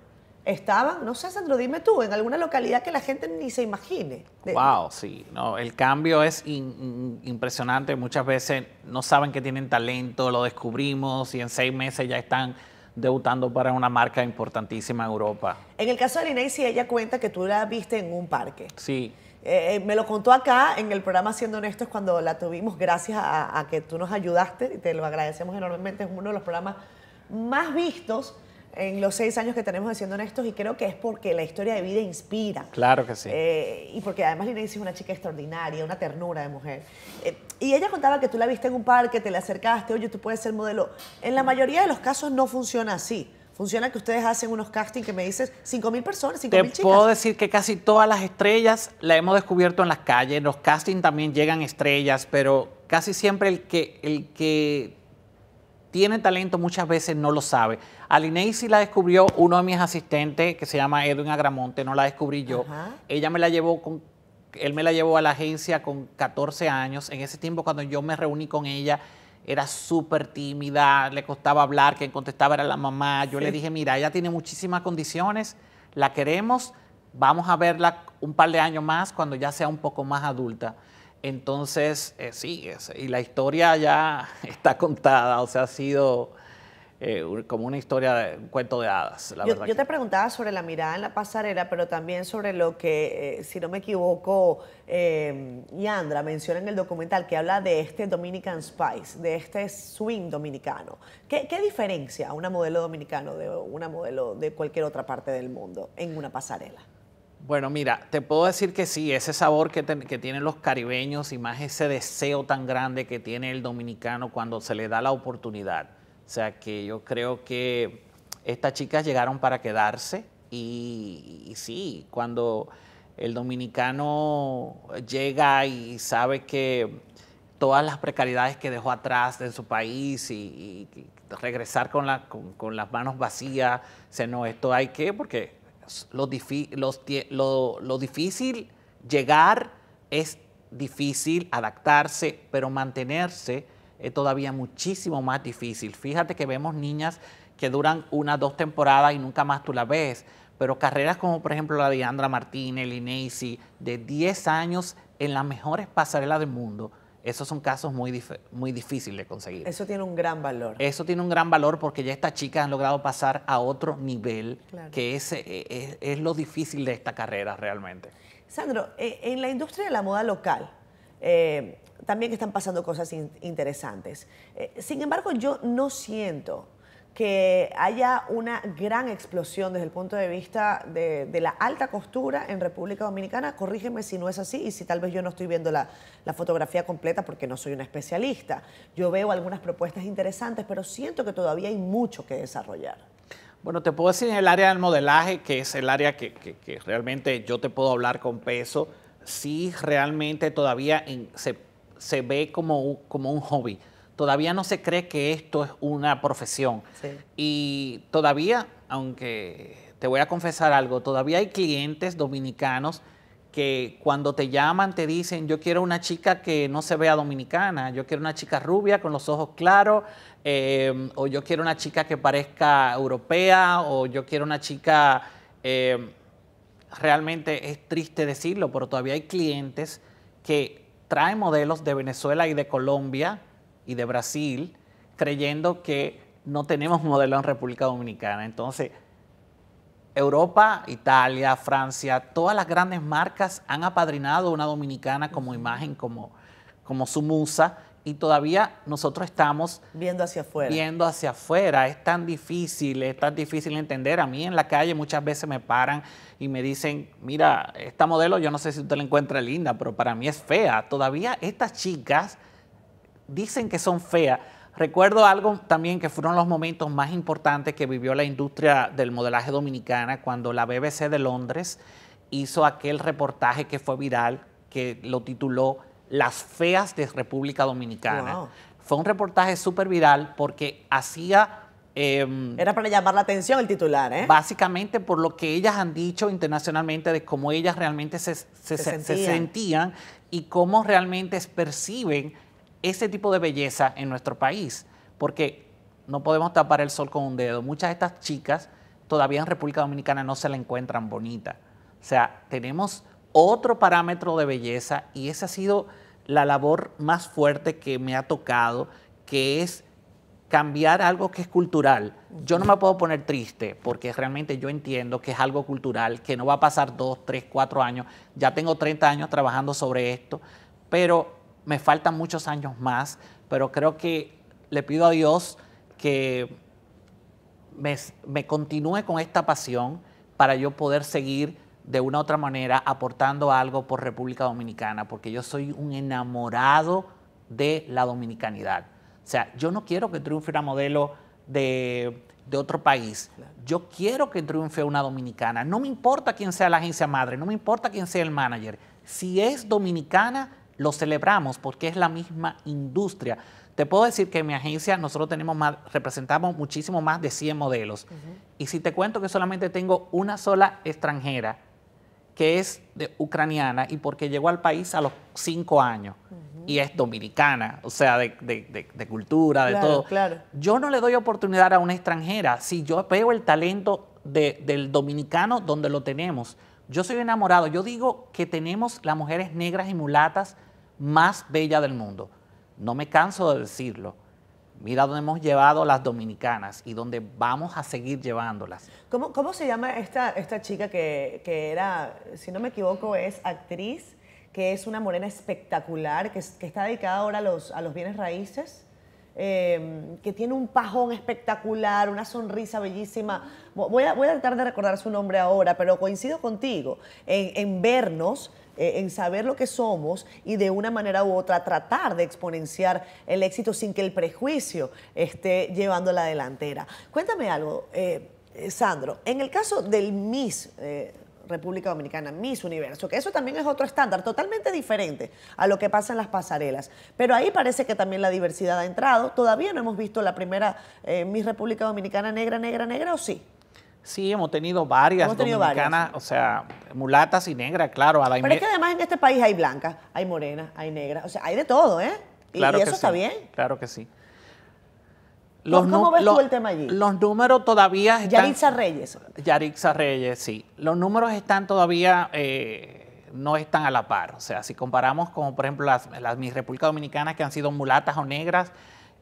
estaban, no sé, Sandro, dime tú, en alguna localidad que la gente ni se imagine. Wow, sí, no, el cambio es impresionante. Muchas veces no saben que tienen talento, lo descubrimos y en seis meses ya están debutando para una marca importantísima en Europa. En el caso de Linay, si ella cuenta que tú la viste en un parque. Sí. Eh, eh, me lo contó acá en el programa Siendo Honestos cuando la tuvimos, gracias a, a que tú nos ayudaste, y te lo agradecemos enormemente, es uno de los programas más vistos en los seis años que tenemos de siendo honestos y creo que es porque la historia de vida inspira. Claro que sí. Eh, y porque además Lina es una chica extraordinaria, una ternura de mujer. Eh, y ella contaba que tú la viste en un parque, te la acercaste, oye, tú puedes ser modelo. En la mayoría de los casos no funciona así. Funciona que ustedes hacen unos castings que me dices 5.000 personas, 5.000 chicas. Te puedo decir que casi todas las estrellas la hemos descubierto en las calles. En los castings también llegan estrellas, pero casi siempre el que, el que tiene talento, muchas veces no lo sabe. Alinei sí la descubrió uno de mis asistentes, que se llama Edwin Agramonte, no la descubrí yo. Ella me la llevó él me la llevó a la agencia con 14 años. En ese tiempo, cuando yo me reuní con ella, era súper tímida, le costaba hablar, que contestaba era la mamá. Yo le dije, mira, ella tiene muchísimas condiciones, la queremos, vamos a verla un par de años más cuando ya sea un poco más adulta. Entonces, eh, sí, y la historia ya <laughs> está contada, o sea, ha sido eh, como una historia, de, un cuento de hadas, yo, te preguntaba sobre la mirada en la pasarela, pero también sobre lo que, eh, si no me equivoco, em, Yandra menciona en el documental que habla de este Dominican Spice, de este swing dominicano. ¿Qué, qué diferencia una modelo dominicano de una modelo de cualquier otra parte del mundo en una pasarela? Bueno, mira, te puedo decir que sí, ese sabor que, tienen los caribeños y más ese deseo tan grande que tiene el dominicano cuando se le da la oportunidad. O sea que yo creo que estas chicas llegaron para quedarse y, sí, cuando el dominicano llega y sabe que todas las precariedades que dejó atrás de su país y, regresar con, con las manos vacías, se no, esto hay que, porque lo, difícil llegar es difícil adaptarse, pero mantenerse es todavía muchísimo más difícil. Fíjate que vemos niñas que duran una, dos temporadas y nunca más tú la ves, pero carreras como por ejemplo la de Andra Martínez, Lineisi, de 10 años en las mejores pasarelas del mundo, esos son casos muy, muy difíciles de conseguir. Eso tiene un gran valor. Eso tiene un gran valor porque ya estas chicas han logrado pasar a otro nivel, que es, eh, eh, es, lo difícil de esta carrera realmente. Sandro, e, en la industria de la moda local, eh, también están pasando cosas interesantes. sin embargo, yo no siento que haya una gran explosión desde el punto de vista de, la alta costura en República Dominicana. Corrígeme si no es así y si tal vez yo no estoy viendo la, fotografía completa porque no soy una especialista. Yo veo algunas propuestas interesantes, pero siento que todavía hay mucho que desarrollar. Bueno, te puedo decir en el área del modelaje, que es el área que, realmente yo te puedo hablar con peso, si realmente todavía se, ve como un hobby todavía no se cree que esto es una profesión. Y todavía, aunque te voy a confesar algo, todavía hay clientes dominicanos que cuando te llaman te dicen, yo quiero una chica que no se vea dominicana, yo quiero una chica rubia con los ojos claros, em, o yo quiero una chica que parezca europea, o yo quiero una chica, em, realmente es triste decirlo, pero todavía hay clientes que traen modelos de Venezuela y de Colombia, y de Brasil creyendo que no tenemos <laughs> modelo en República Dominicana. Entonces, Europa, Italia, Francia, todas las grandes marcas han apadrinado una dominicana como imagen, como, como su musa, y todavía nosotros estamos viendo hacia afuera. Viendo hacia afuera, es tan difícil, es tan difícil entender. A mí en la calle muchas veces me paran y me dicen, mira, esta modelo yo no sé si usted la encuentra linda, pero para mí es fea. Todavía estas chicas dicen que son feas. Recuerdo algo también que fueron los momentos más importantes que vivió la industria del modelaje dominicana cuando la BBC de Londres hizo aquel reportaje que fue viral, que lo tituló Las feas de República Dominicana. Fue un reportaje súper viral porque hacía em, Era para llamar la atención el titular, ¿eh? Básicamente por lo que ellas han dicho internacionalmente de cómo ellas realmente se, sentían. se sentían. y cómo realmente perciben ese tipo de belleza en nuestro país, porque no podemos tapar el sol con un dedo. Muchas de estas chicas todavía en República Dominicana no se la encuentran bonita. O sea, tenemos otro parámetro de belleza y esa ha sido la labor más fuerte que me ha tocado, que es cambiar algo que es cultural. Yo no me puedo poner triste porque realmente yo entiendo que es algo cultural, que no va a pasar dos, tres, cuatro años. Ya tengo 30 años trabajando sobre esto, pero me faltan muchos años más, pero creo que le pido a Dios que me, continúe con esta pasión para yo poder seguir de una u otra manera aportando algo por República Dominicana, porque yo soy un enamorado de la dominicanidad. O sea, yo no quiero que triunfe una modelo de, de otro país. Yo quiero que triunfe una dominicana. No me importa quién sea la agencia madre, no me importa quién sea el manager. Si es dominicana, lo celebramos porque es la misma industria. Te puedo decir que en mi agencia nosotros tenemos más, representamos muchísimo más de 100 modelos. Y si te cuento que solamente tengo una sola extranjera, que es de ucraniana y porque llegó al país a los 5 años. y es dominicana, o sea, de, de, cultura, de todo. Claro. Yo no le doy oportunidad a una extranjera. Si yo veo el talento del dominicano donde lo tenemos, yo soy enamorado. Yo digo que tenemos las mujeres negras y mulatas más bellas del mundo. No me canso de decirlo. Mira dónde hemos llevado las dominicanas y dónde vamos a seguir llevándolas. ¿Cómo, cómo se llama esta, esta chica que, era, si no me equivoco, es actriz, que es una morena espectacular, que, está dedicada ahora los, a los bienes raíces? Em, que tiene un pajón espectacular, una sonrisa bellísima. Voy a, a tratar de recordar su nombre ahora, pero coincido contigo en, vernos eh, en saber lo que somos y de una manera u otra tratar de exponenciar el éxito sin que el prejuicio esté llevando la delantera. Cuéntame algo, eh, Sandro, en el caso del Miss eh, República Dominicana, Miss Universo, que eso también es otro estándar totalmente diferente a lo que pasa en las pasarelas. Pero ahí parece que también la diversidad ha entrado. Todavía no hemos visto la primera eh, Miss República Dominicana negra, negra, negra, ¿o sí? Sí, hemos tenido varias dominicanas, o sea, mulatas y negras, claro. A la Pero es que además en este país hay blancas, hay morenas, hay negras, o sea, hay de todo, ¿eh? Y, eso está bien. Claro que sí. Los ¿Cómo ves tú el tema allí? Los números todavía están... Yaritza Reyes. Yaritza Reyes, sí. Los números están todavía... Eh, no están a la par. O sea, si comparamos como por ejemplo, las, mis repúblicas dominicanas que han sido mulatas o negras,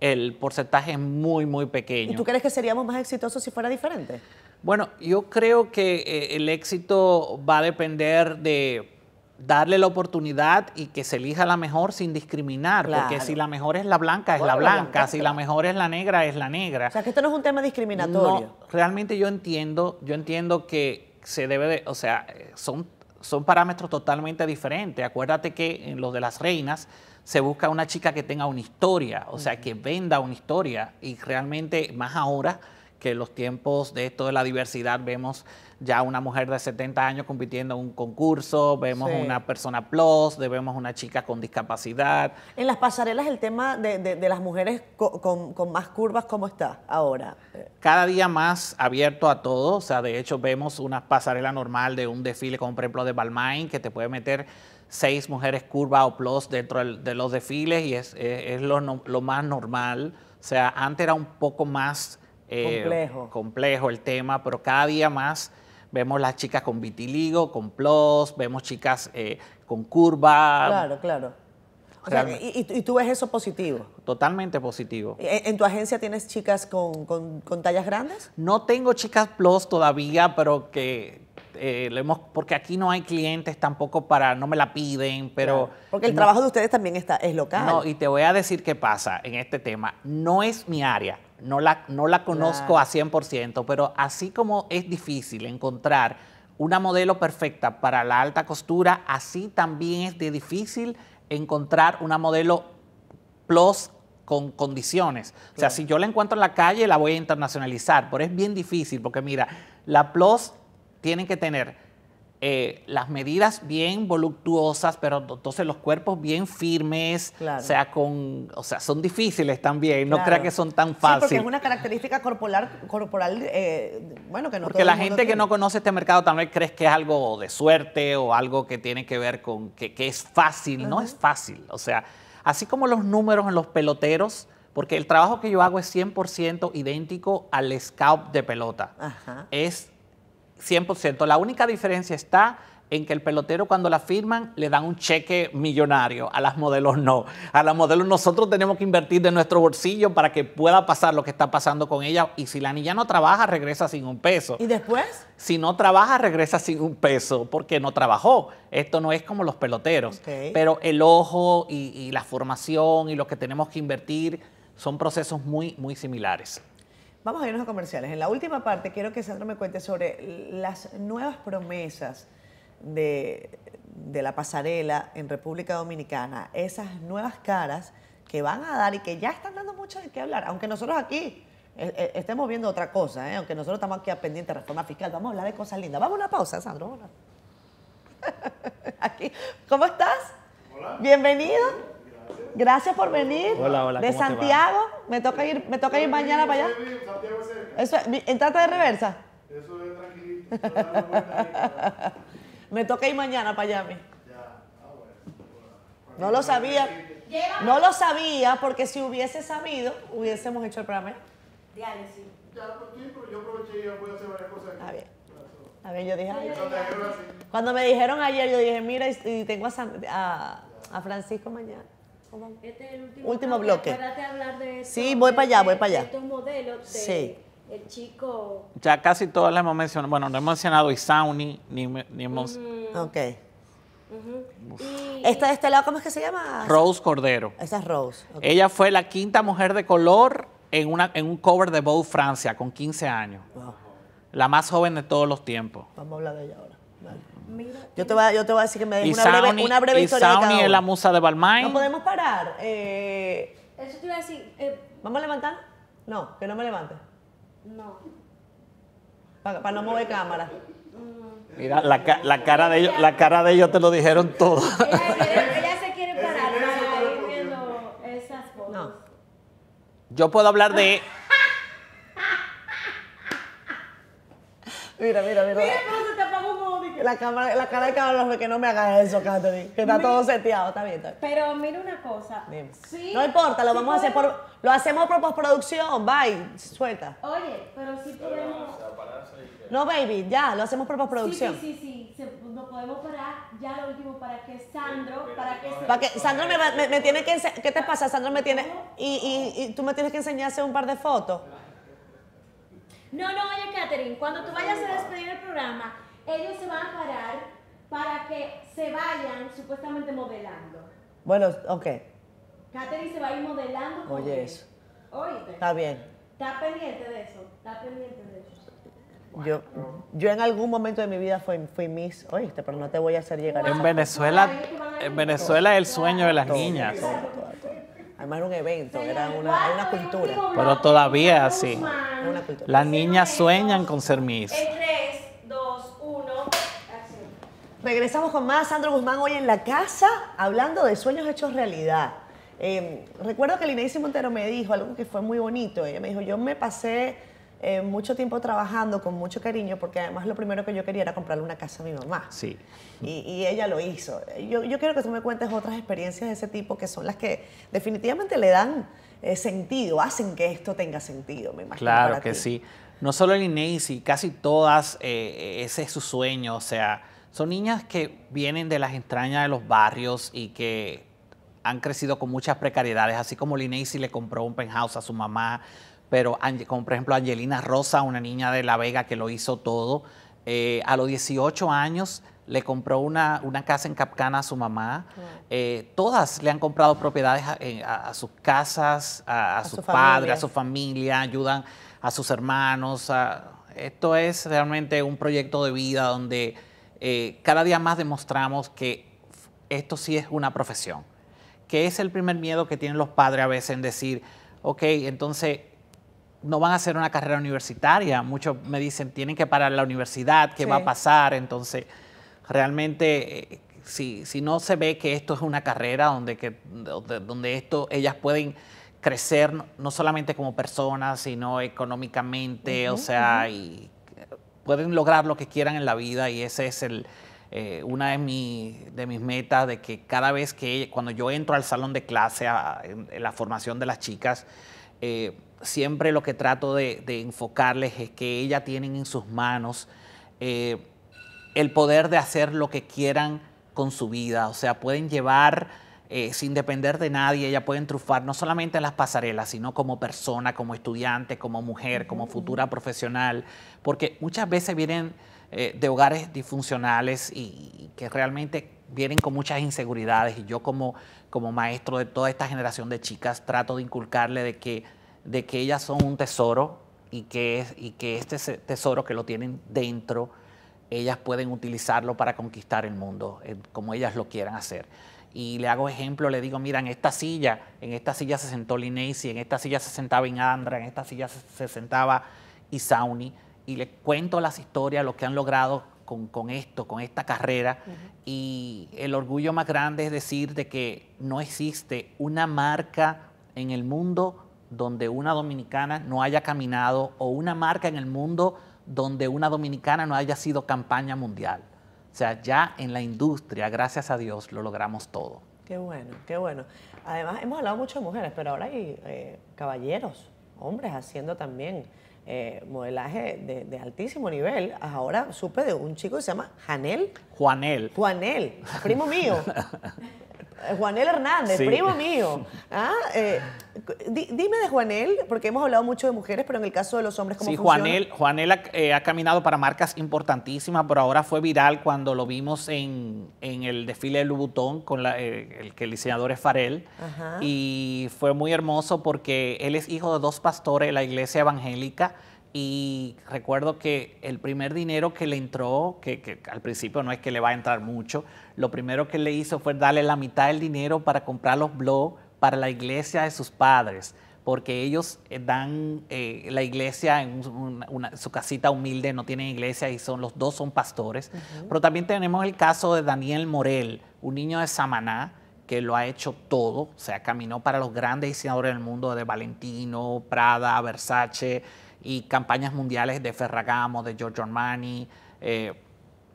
el porcentaje es muy, muy pequeño. ¿Y tú crees que seríamos más exitosos si fuera diferente? Bueno, yo creo que eh, el éxito va a depender de darle la oportunidad y que se elija la mejor sin discriminar, porque si la mejor es la blanca, es la blanca, si la mejor es la negra, es la negra. O sea, que esto no es un tema discriminatorio. No, realmente yo entiendo, yo entiendo que se debe de, o sea, eh, son, son parámetros totalmente diferentes. Acuérdate que en lo de las reinas se busca una chica que tenga una historia, o sea, que venda una historia y realmente más ahora que en los tiempos de esto de la diversidad vemos ya una mujer de 70 años compitiendo en un concurso, vemos una persona plus, vemos una chica con discapacidad. En las pasarelas el tema de, las mujeres con, más curvas, ¿cómo está ahora? Cada día más abierto a todo, o sea, de hecho vemos una pasarela normal de un desfile, como por ejemplo de Balmain, que te puede meter seis mujeres curvas o plus dentro de los desfiles y es, lo, lo más normal. O sea, antes era un poco más complejo. Complejo el tema, pero cada día más vemos las chicas con vitiligo, con plus, vemos chicas eh, con curva. Claro, claro. y, tú ves eso positivo. Totalmente positivo. ¿E, ¿En, tu agencia tienes chicas con, tallas grandes? No tengo chicas plus todavía, pero que eh, lo hemos, porque aquí no hay clientes tampoco para, no me la piden, pero... porque el trabajo de ustedes también está, es local. No, y te voy a decir qué pasa en este tema. No es mi área no la, conozco a 100%, pero así como es difícil encontrar una modelo perfecta para la alta costura, así también es de difícil encontrar una modelo plus con condiciones. O sea, si yo la encuentro en la calle, la voy a internacionalizar, pero es bien difícil porque mira, la plus tiene que tener eh, las medidas bien voluptuosas, pero entonces los cuerpos bien firmes, o sea, con, o sea, son difíciles también, no crea que son tan fáciles. porque es una característica corporal, corporal eh, bueno, que no Porque la gente que no conoce este mercado también crees que es algo de suerte o algo que tiene que ver con que, es fácil, no es fácil, o sea, así como los números en los peloteros, porque el trabajo que yo hago es 100% idéntico al scout de pelota. Es 100%. La única diferencia está en que el pelotero cuando la firman le dan un cheque millonario, a las modelos no. A las modelos nosotros tenemos que invertir de nuestro bolsillo para que pueda pasar lo que está pasando con ella. Y si la niña no trabaja, regresa sin un peso. ¿Y después? Si no trabaja, regresa sin un peso, porque no trabajó. Esto no es como los peloteros. Pero el ojo y, y la formación y lo que tenemos que invertir son procesos muy, muy similares. Vamos a irnos a comerciales. En la última parte quiero que Sandra me cuente sobre las nuevas promesas de, la pasarela en República Dominicana, esas nuevas caras que van a dar y que ya están dando mucho de qué hablar, aunque nosotros aquí eh, eh, estemos viendo otra cosa, ¿eh? aunque nosotros estamos aquí a pendiente de reforma fiscal, vamos a hablar de cosas lindas. Vamos a una pausa, Sandro. <laughs> Aquí. ¿Cómo estás? Hola. Bienvenido. Gracias por venir. De Santiago. Me toca ir, me toca ir mañana para allá. Eso, entrate de reversa. Eso es <laughs> me toca ir mañana para allá ah, No lo sabía. No lo sabía porque si hubiese sabido, hubiésemos hecho el programa. sí. yo dije Cuando me dijeron ayer, yo dije, mira, y tengo a, a Francisco mañana. Este es el último, bloque. Hablar sí, voy para allá, voy para allá. de, sí. El chico. Ya casi todas las hemos mencionado. Bueno, no hemos mencionado Isauni, ni, ni hemos. Ok. esta de este lado, ¿cómo es que se llama? Rose Cordero. Esa es Rose. Ella fue la quinta mujer de color en, una, en un cover de Vogue Francia con 15 años. La más joven de todos los tiempos. Vamos a hablar de ella ahora yo, te voy, yo te voy a decir que me dé una, breve, una breve y historia. Sauni es la musa de Balmain. No podemos parar. Eh, Eso te voy a decir. Eh, ¿Vamos a levantar? No, que no me levante. No. Para no mover cámara. Mm. Mira, la, la, cara de ellos, la cara de te lo dijeron todo. Ella, se quiere parar para ir viendo esas fotos. Yo puedo hablar de. Mira, mira, mira. Mira cómo se te apagó Mónica. La, cámara, la cara de cabrón que no me hagas eso, Catherine. Que está todo seteado, está bien, Pero mira una cosa. Sí, no importa, lo vamos a hacer por. Lo hacemos por postproducción. Bye. Suelta. Oye, pero si podemos. No, baby, ya, lo hacemos por postproducción. Sí, sí, sí. sí. no podemos parar ya lo último para que Sandro. para que, para que Sandro me, tiene que. ¿Qué te pasa? Sandro me tiene. Y, y, y tú me tienes que enseñar un par de fotos. No, no, oye, Katherine, cuando tú vayas a despedir el programa, ellos se van a parar para que se vayan supuestamente modelando. Bueno, ok. Katherine se va a ir modelando. oye, eso. Oíste. Está bien. Está pendiente de eso. Está pendiente de eso. Yo, yo en algún momento de mi vida fui, Miss, oíste, pero no te voy a hacer llegar. En Venezuela, en Venezuela es el sueño de las niñas. Además era un evento, era una, cultura. Pero todavía es así. Las niñas sueñan con ser Miss. Regresamos con más Sandro Guzmán hoy en la casa, hablando de sueños hechos realidad. Eh, recuerdo que Lineisi Montero me dijo algo que fue muy bonito. Ella me dijo, yo me pasé eh, mucho tiempo trabajando con mucho cariño, porque además lo primero que yo quería era comprarle una casa a mi mamá. Sí. Y, ella lo hizo. Yo, quiero que tú me cuentes otras experiencias de ese tipo que son las que definitivamente le dan eh, sentido, hacen que esto tenga sentido, me imagino. Claro que sí. No solo el casi todas, eh, ese es su sueño, o sea. Son niñas que vienen de las entrañas de los barrios y que han crecido con muchas precariedades, así como Linacy le compró un penthouse a su mamá, pero como por ejemplo Angelina Rosa, una niña de La Vega que lo hizo todo, eh, a los 18 años le compró una, una casa en Capcana a su mamá. Eh, todas le han comprado propiedades a, eh, sus casas, a, su padre a su familia, ayudan a sus hermanos. Esto es realmente un proyecto de vida donde cada día más demostramos que esto sí es una profesión, que es el primer miedo que tienen los padres a veces en decir, ok, entonces no van a hacer una carrera universitaria. Muchos me dicen, tienen que parar la universidad, ¿qué va a pasar? Entonces, realmente, eh, si, no se ve que esto es una carrera donde, que, donde, esto, ellas pueden crecer no solamente como personas, sino económicamente, o sea, y pueden lograr lo que quieran en la vida y esa es el, eh, una de, de, mis metas, de que cada vez que cuando yo entro al salón de clase, en la formación de las chicas, eh, siempre lo que trato de, enfocarles es que ellas tienen en sus manos eh, el poder de hacer lo que quieran con su vida. O sea, pueden llevar, eh, sin depender de nadie, ellas pueden trufar no solamente en las pasarelas, sino como persona, como estudiante, como mujer, como futura profesional, porque muchas veces vienen de hogares disfuncionales y que realmente vienen con muchas inseguridades y yo como, como maestro de toda esta generación de chicas trato de inculcarle de que, de que ellas son un tesoro y que, es, y que este tesoro que lo tienen dentro, ellas pueden utilizarlo para conquistar el mundo, como ellas lo quieran hacer. Y le hago ejemplo, le digo, mira, en esta silla, en esta silla se sentó y en esta silla se sentaba Inandra, en esta silla se, sentaba Isauni, y le cuento las historias, lo que han logrado con, esto, con esta carrera. Y el orgullo más grande es decir de que no existe una marca en el mundo donde una dominicana no haya caminado o una marca en el mundo donde una dominicana no haya sido campaña mundial. O sea, ya en la industria, gracias a Dios, lo logramos todo. Qué bueno, qué bueno. Además, hemos hablado mucho de mujeres, pero ahora hay eh, caballeros, hombres haciendo también eh, modelaje de, de, altísimo nivel. Ahora supe de un chico que se llama Janel. Juanel. Juanel, primo mío. <laughs> Eh, Juanel Hernández, primo mío. Ah, eh, dime de Juanel, porque hemos hablado mucho de mujeres, pero en el caso de los hombres, ¿cómo sí, funciona? Juanel, Juanel ha, eh, caminado para marcas importantísimas, pero ahora fue viral cuando lo vimos en, el desfile de Louboutin, con el que el diseñador es Farel. Y fue muy hermoso porque él es hijo de dos pastores de la iglesia evangélica y recuerdo que el primer dinero que le entró, que, al principio no es que le va a entrar mucho, lo primero que le hizo fue darle la mitad del dinero para comprar los blogs para la iglesia de sus padres, porque ellos eh, dan eh, la iglesia en su casita humilde, no tienen iglesia y son los dos son pastores. Pero también tenemos el caso de Daniel Morel, un niño de Samaná, que lo ha hecho todo, o sea, caminó para los grandes diseñadores del mundo, de Valentino, Prada, Versace y campañas mundiales de Ferragamo, de Giorgio Armani, eh,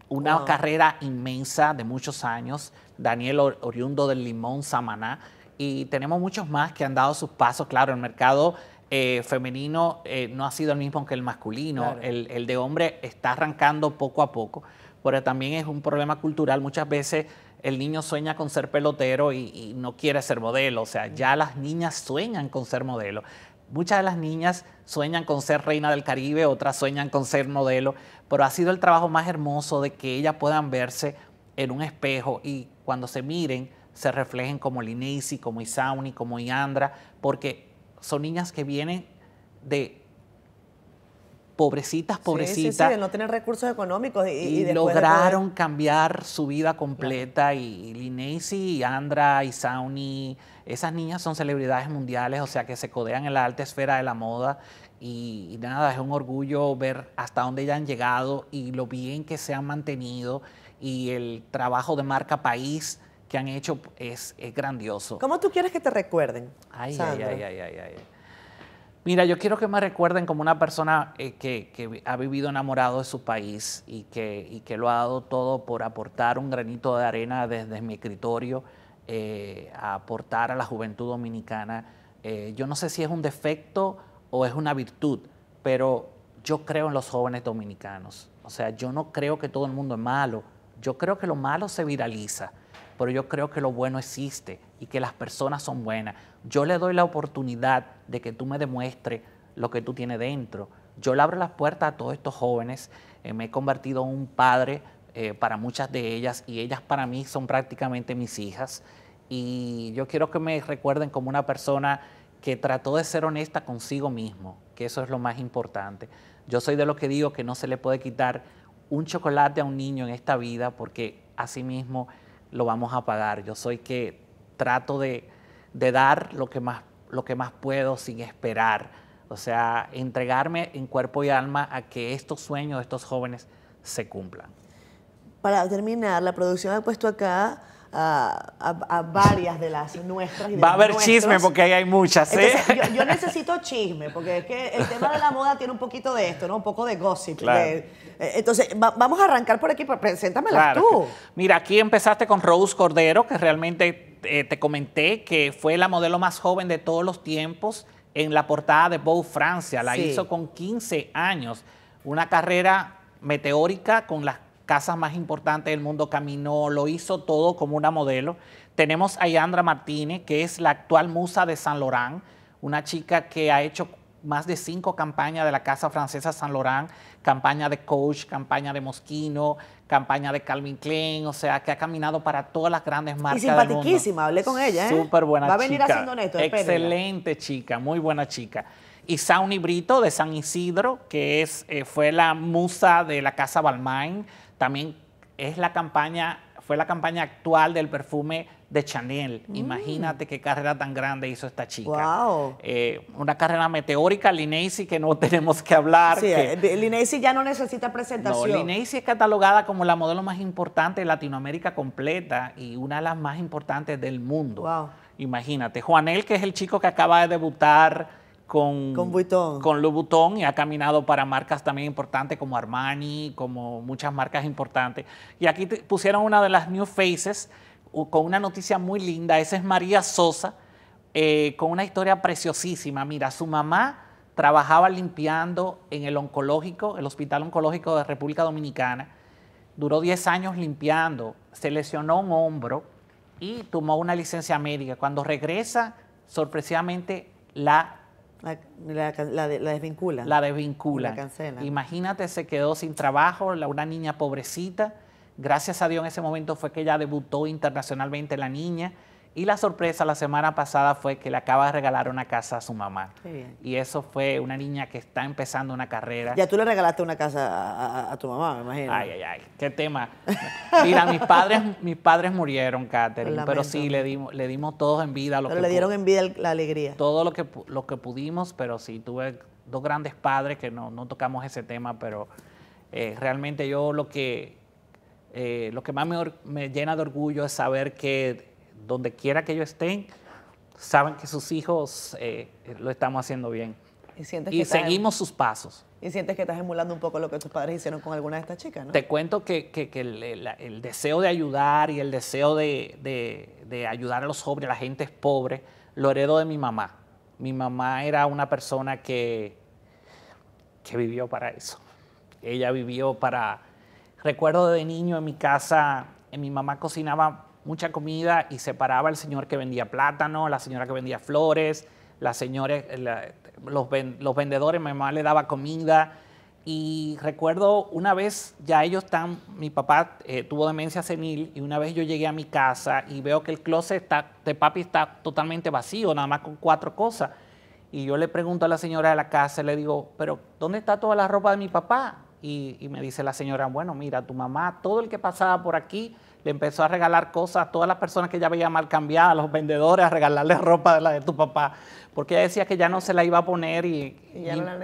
una carrera inmensa de muchos años, Daniel oriundo del Limón Samaná, y tenemos muchos más que han dado sus pasos, claro, el mercado eh, femenino eh, no ha sido el mismo que el masculino, el, de hombre está arrancando poco a poco, pero también es un problema cultural, muchas veces el niño sueña con ser pelotero y, y, no quiere ser modelo. O sea, ya las niñas sueñan con ser modelo. Muchas de las niñas sueñan con ser reina del Caribe, otras sueñan con ser modelo, pero ha sido el trabajo más hermoso de que ellas puedan verse en un espejo y cuando se miren se reflejen como Linacy, como Isauni, como Yandra, porque son niñas que vienen de pobrecitas, pobrecitas. Sí, no tener recursos económicos. Y, lograron cambiar su vida completa. Y, y Yandra, y Isauni, esas niñas son celebridades mundiales, o sea que se codean en la alta esfera de la moda y, nada, es un orgullo ver hasta dónde ya han llegado y lo bien que se han mantenido y el trabajo de marca país que han hecho es, grandioso. ¿Cómo tú quieres que te recuerden? Ay, ay, ay, ay, ay, ay, Mira, yo quiero que me recuerden como una persona eh, que, ha vivido enamorado de su país y que, y que lo ha dado todo por aportar un granito de arena desde mi escritorio eh, a aportar a la juventud dominicana. Eh, yo no sé si es un defecto o es una virtud, pero yo creo en los jóvenes dominicanos. O sea, yo no creo que todo el mundo es malo. Yo creo que lo malo se viraliza, pero yo creo que lo bueno existe y que las personas son buenas. Yo le doy la oportunidad de que tú me demuestres lo que tú tienes dentro. Yo le abro las puertas a todos estos jóvenes. Eh, me he convertido en un padre eh, para muchas de ellas y ellas para mí son prácticamente mis hijas. Y yo quiero que me recuerden como una persona que trató de ser honesta consigo mismo, que eso es lo más importante. Yo soy de los que digo que no se le puede quitar un chocolate a un niño en esta vida porque así mismo lo vamos a pagar. Yo soy que trato de, de dar lo que, lo que más puedo sin esperar. O sea, entregarme en cuerpo y alma a que estos sueños de estos jóvenes se cumplan para terminar, la producción ha puesto acá a, varias de las nuestras. Va a haber chisme porque ahí hay muchas. ¿eh? yo, necesito chisme porque es que el tema de la moda tiene un poquito de esto, ¿no? Un poco de gossip. Eh, entonces, vamos a arrancar por aquí, preséntamela tú. mira, aquí empezaste con Rose Cordero, que realmente eh, te comenté que fue la modelo más joven de todos los tiempos en la portada de Vogue Francia. La hizo con 15 años. Una carrera meteórica con las casas más importantes del mundo, caminó, lo hizo todo como una modelo. Tenemos a Yandra Martínez, que es la actual musa de San Laurent, una chica que ha hecho más de cinco campañas de la Casa Francesa San Laurent, campaña de Coach, campaña de Moschino, campaña de Calvin Klein, o sea, que ha caminado para todas las grandes marcas. Y simpatiquísima, hablé con ella, ¿eh? Súper buena chica. Va a venir haciendo Excelente chica, muy buena chica. Y Sauni Brito de San Isidro, que es, eh, fue la musa de la Casa Balmain, también es la campaña, fue la campaña actual del perfume de Chanel. Mm. Imagínate qué carrera tan grande hizo esta chica. Eh, una carrera meteórica, Lineisi, que no <laughs> tenemos que hablar. Sí, eh, ya no necesita presentación. No, es catalogada como la modelo más importante de Latinoamérica completa y una de las más importantes del mundo. Imagínate. Juanel, que es el chico que acaba de debutar con, con, Vuitton. y ha caminado para marcas también importantes como Armani, como muchas marcas importantes. Y aquí pusieron una de las new faces con una noticia muy linda. Esa es María Sosa, eh, con una historia preciosísima. Mira, su mamá trabajaba limpiando en el oncológico, el Hospital Oncológico de República Dominicana. Duró 10 años limpiando, se lesionó un hombro y tomó una licencia médica. Cuando regresa, sorpresivamente la la, la, desvincula. La desvincula. La cancela. Imagínate, se quedó sin trabajo, la, una niña pobrecita. Gracias a Dios en ese momento fue que ella debutó internacionalmente la niña. Y la sorpresa la semana pasada fue que le acaba de regalar una casa a su mamá. Y eso fue una niña que está empezando una carrera. Ya tú le regalaste una casa a, tu mamá, me imagino. Ay, ay, ay, qué tema. Mira, mis padres, mis padres murieron, Katherine, pero sí, le dimos, le dimos todos en vida lo pero que le dieron en vida la alegría. Todo lo que, lo que pudimos, pero sí, tuve dos grandes padres que no, tocamos ese tema, pero eh, realmente yo lo que, eh, lo que más me llena de orgullo es saber que donde quiera que ellos estén, saben que sus hijos eh, lo estamos haciendo bien. Y, y que seguimos sus pasos. Y sientes que estás emulando un poco lo que tus padres hicieron con alguna de estas chicas, ¿no? Te cuento que, el, deseo de ayudar y el deseo de, ayudar a los pobres, a la gente pobre, lo heredó de mi mamá. Mi mamá era una persona que, que vivió para eso. Ella vivió para... Recuerdo de niño en mi casa, eh, mi mamá cocinaba mucha comida y separaba el señor que vendía plátano, la señora que vendía flores, los, los, vendedores, mi mamá le daba comida. Y recuerdo una vez, ya ellos están, mi papá eh, tuvo demencia senil y una vez yo llegué a mi casa y veo que el closet de papi está totalmente vacío, nada más con cuatro cosas. Y yo le pregunto a la señora de la casa, le digo, pero ¿dónde está toda la ropa de mi papá? y me dice la señora, bueno, mira, tu mamá, todo el que pasaba por aquí le empezó a regalar cosas a todas las personas que ya veía mal cambiadas, a los vendedores, a regalarle <laughs> ropa de la de tu papá, porque ella decía que ya no se la iba a poner y,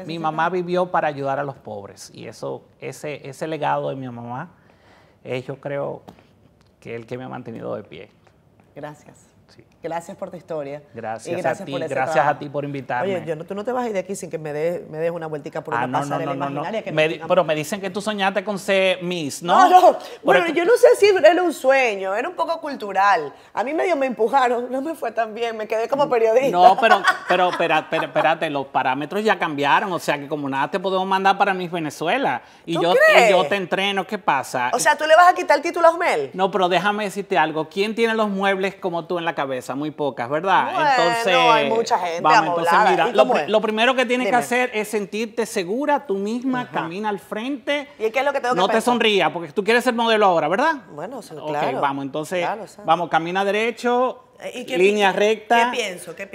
mi mamá vivió para ayudar a los pobres. Y eso, ese, ese legado de mi mamá es yo creo que el que me ha mantenido de pie. Gracias. Gracias por tu historia. Gracias, gracias a ti, por gracias a ti por invitarme. Oye, no, tú no te vas a ir de aquí sin que me des, una vueltica por una pasarela imaginaria. pero me dicen que tú soñaste con C. Miss, ¿no? No, no. Bueno, yo no sé si era un sueño, era un poco cultural. A mí medio me empujaron, no me fue tan bien, me quedé como periodista. No, pero, pero espérate, los parámetros ya cambiaron, o sea que como nada te podemos mandar para Miss Venezuela. Y, yo, yo te entreno, ¿qué pasa? O sea, ¿tú le vas a quitar el título a Osmel? No, pero déjame decirte algo. ¿Quién tiene los muebles como tú en la casa? cabeza, muy pocas, ¿verdad? entonces, mucha gente. Vamos, entonces, mira, lo, primero que tienes que hacer es sentirte segura tú misma, camina al frente. ¿Y qué es lo que tengo no que No te sonrías, porque tú quieres ser modelo ahora, ¿verdad? Bueno, vamos, entonces, vamos, camina derecho, eh, línea recta. ¿Qué pienso? ¿Qué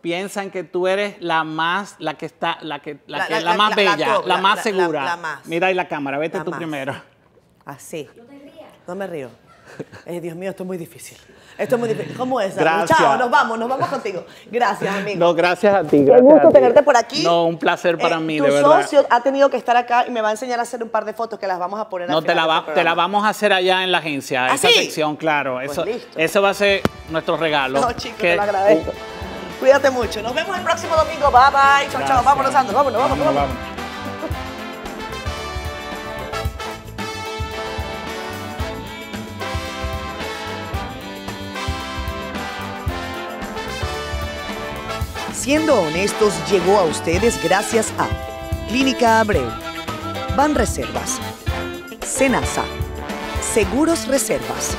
pienso? en que tú eres la más, la que está, la que, la, más bella, la, más segura. Mira ahí la cámara, vete tú primero. Así. No No me río. Eh, Dios mío, esto es muy difícil. Esto es muy difícil. ¿Cómo es? Gracias. Chao, nos vamos, nos vamos contigo. Gracias, amigo. No, gracias a ti. Qué gusto tenerte por aquí. No, un placer para eh, mí, de verdad. Tu socio ha tenido que estar acá y me va a enseñar a hacer un par de fotos que las vamos a poner. No, te la, te la vamos a hacer allá en la agencia, ¿Ah, esa sección, claro. Pues eso, eso va a ser nuestro regalo. No, chicos, te lo agradezco. Cuídate mucho. Nos vemos el próximo domingo. Bye, bye. Chao, chao. Vámonos, Andrés. vámonos. vámonos. vámonos. Siendo Honestos llegó a ustedes gracias a Clínica Abreu, van Reservas, Senasa, Seguros Reservas.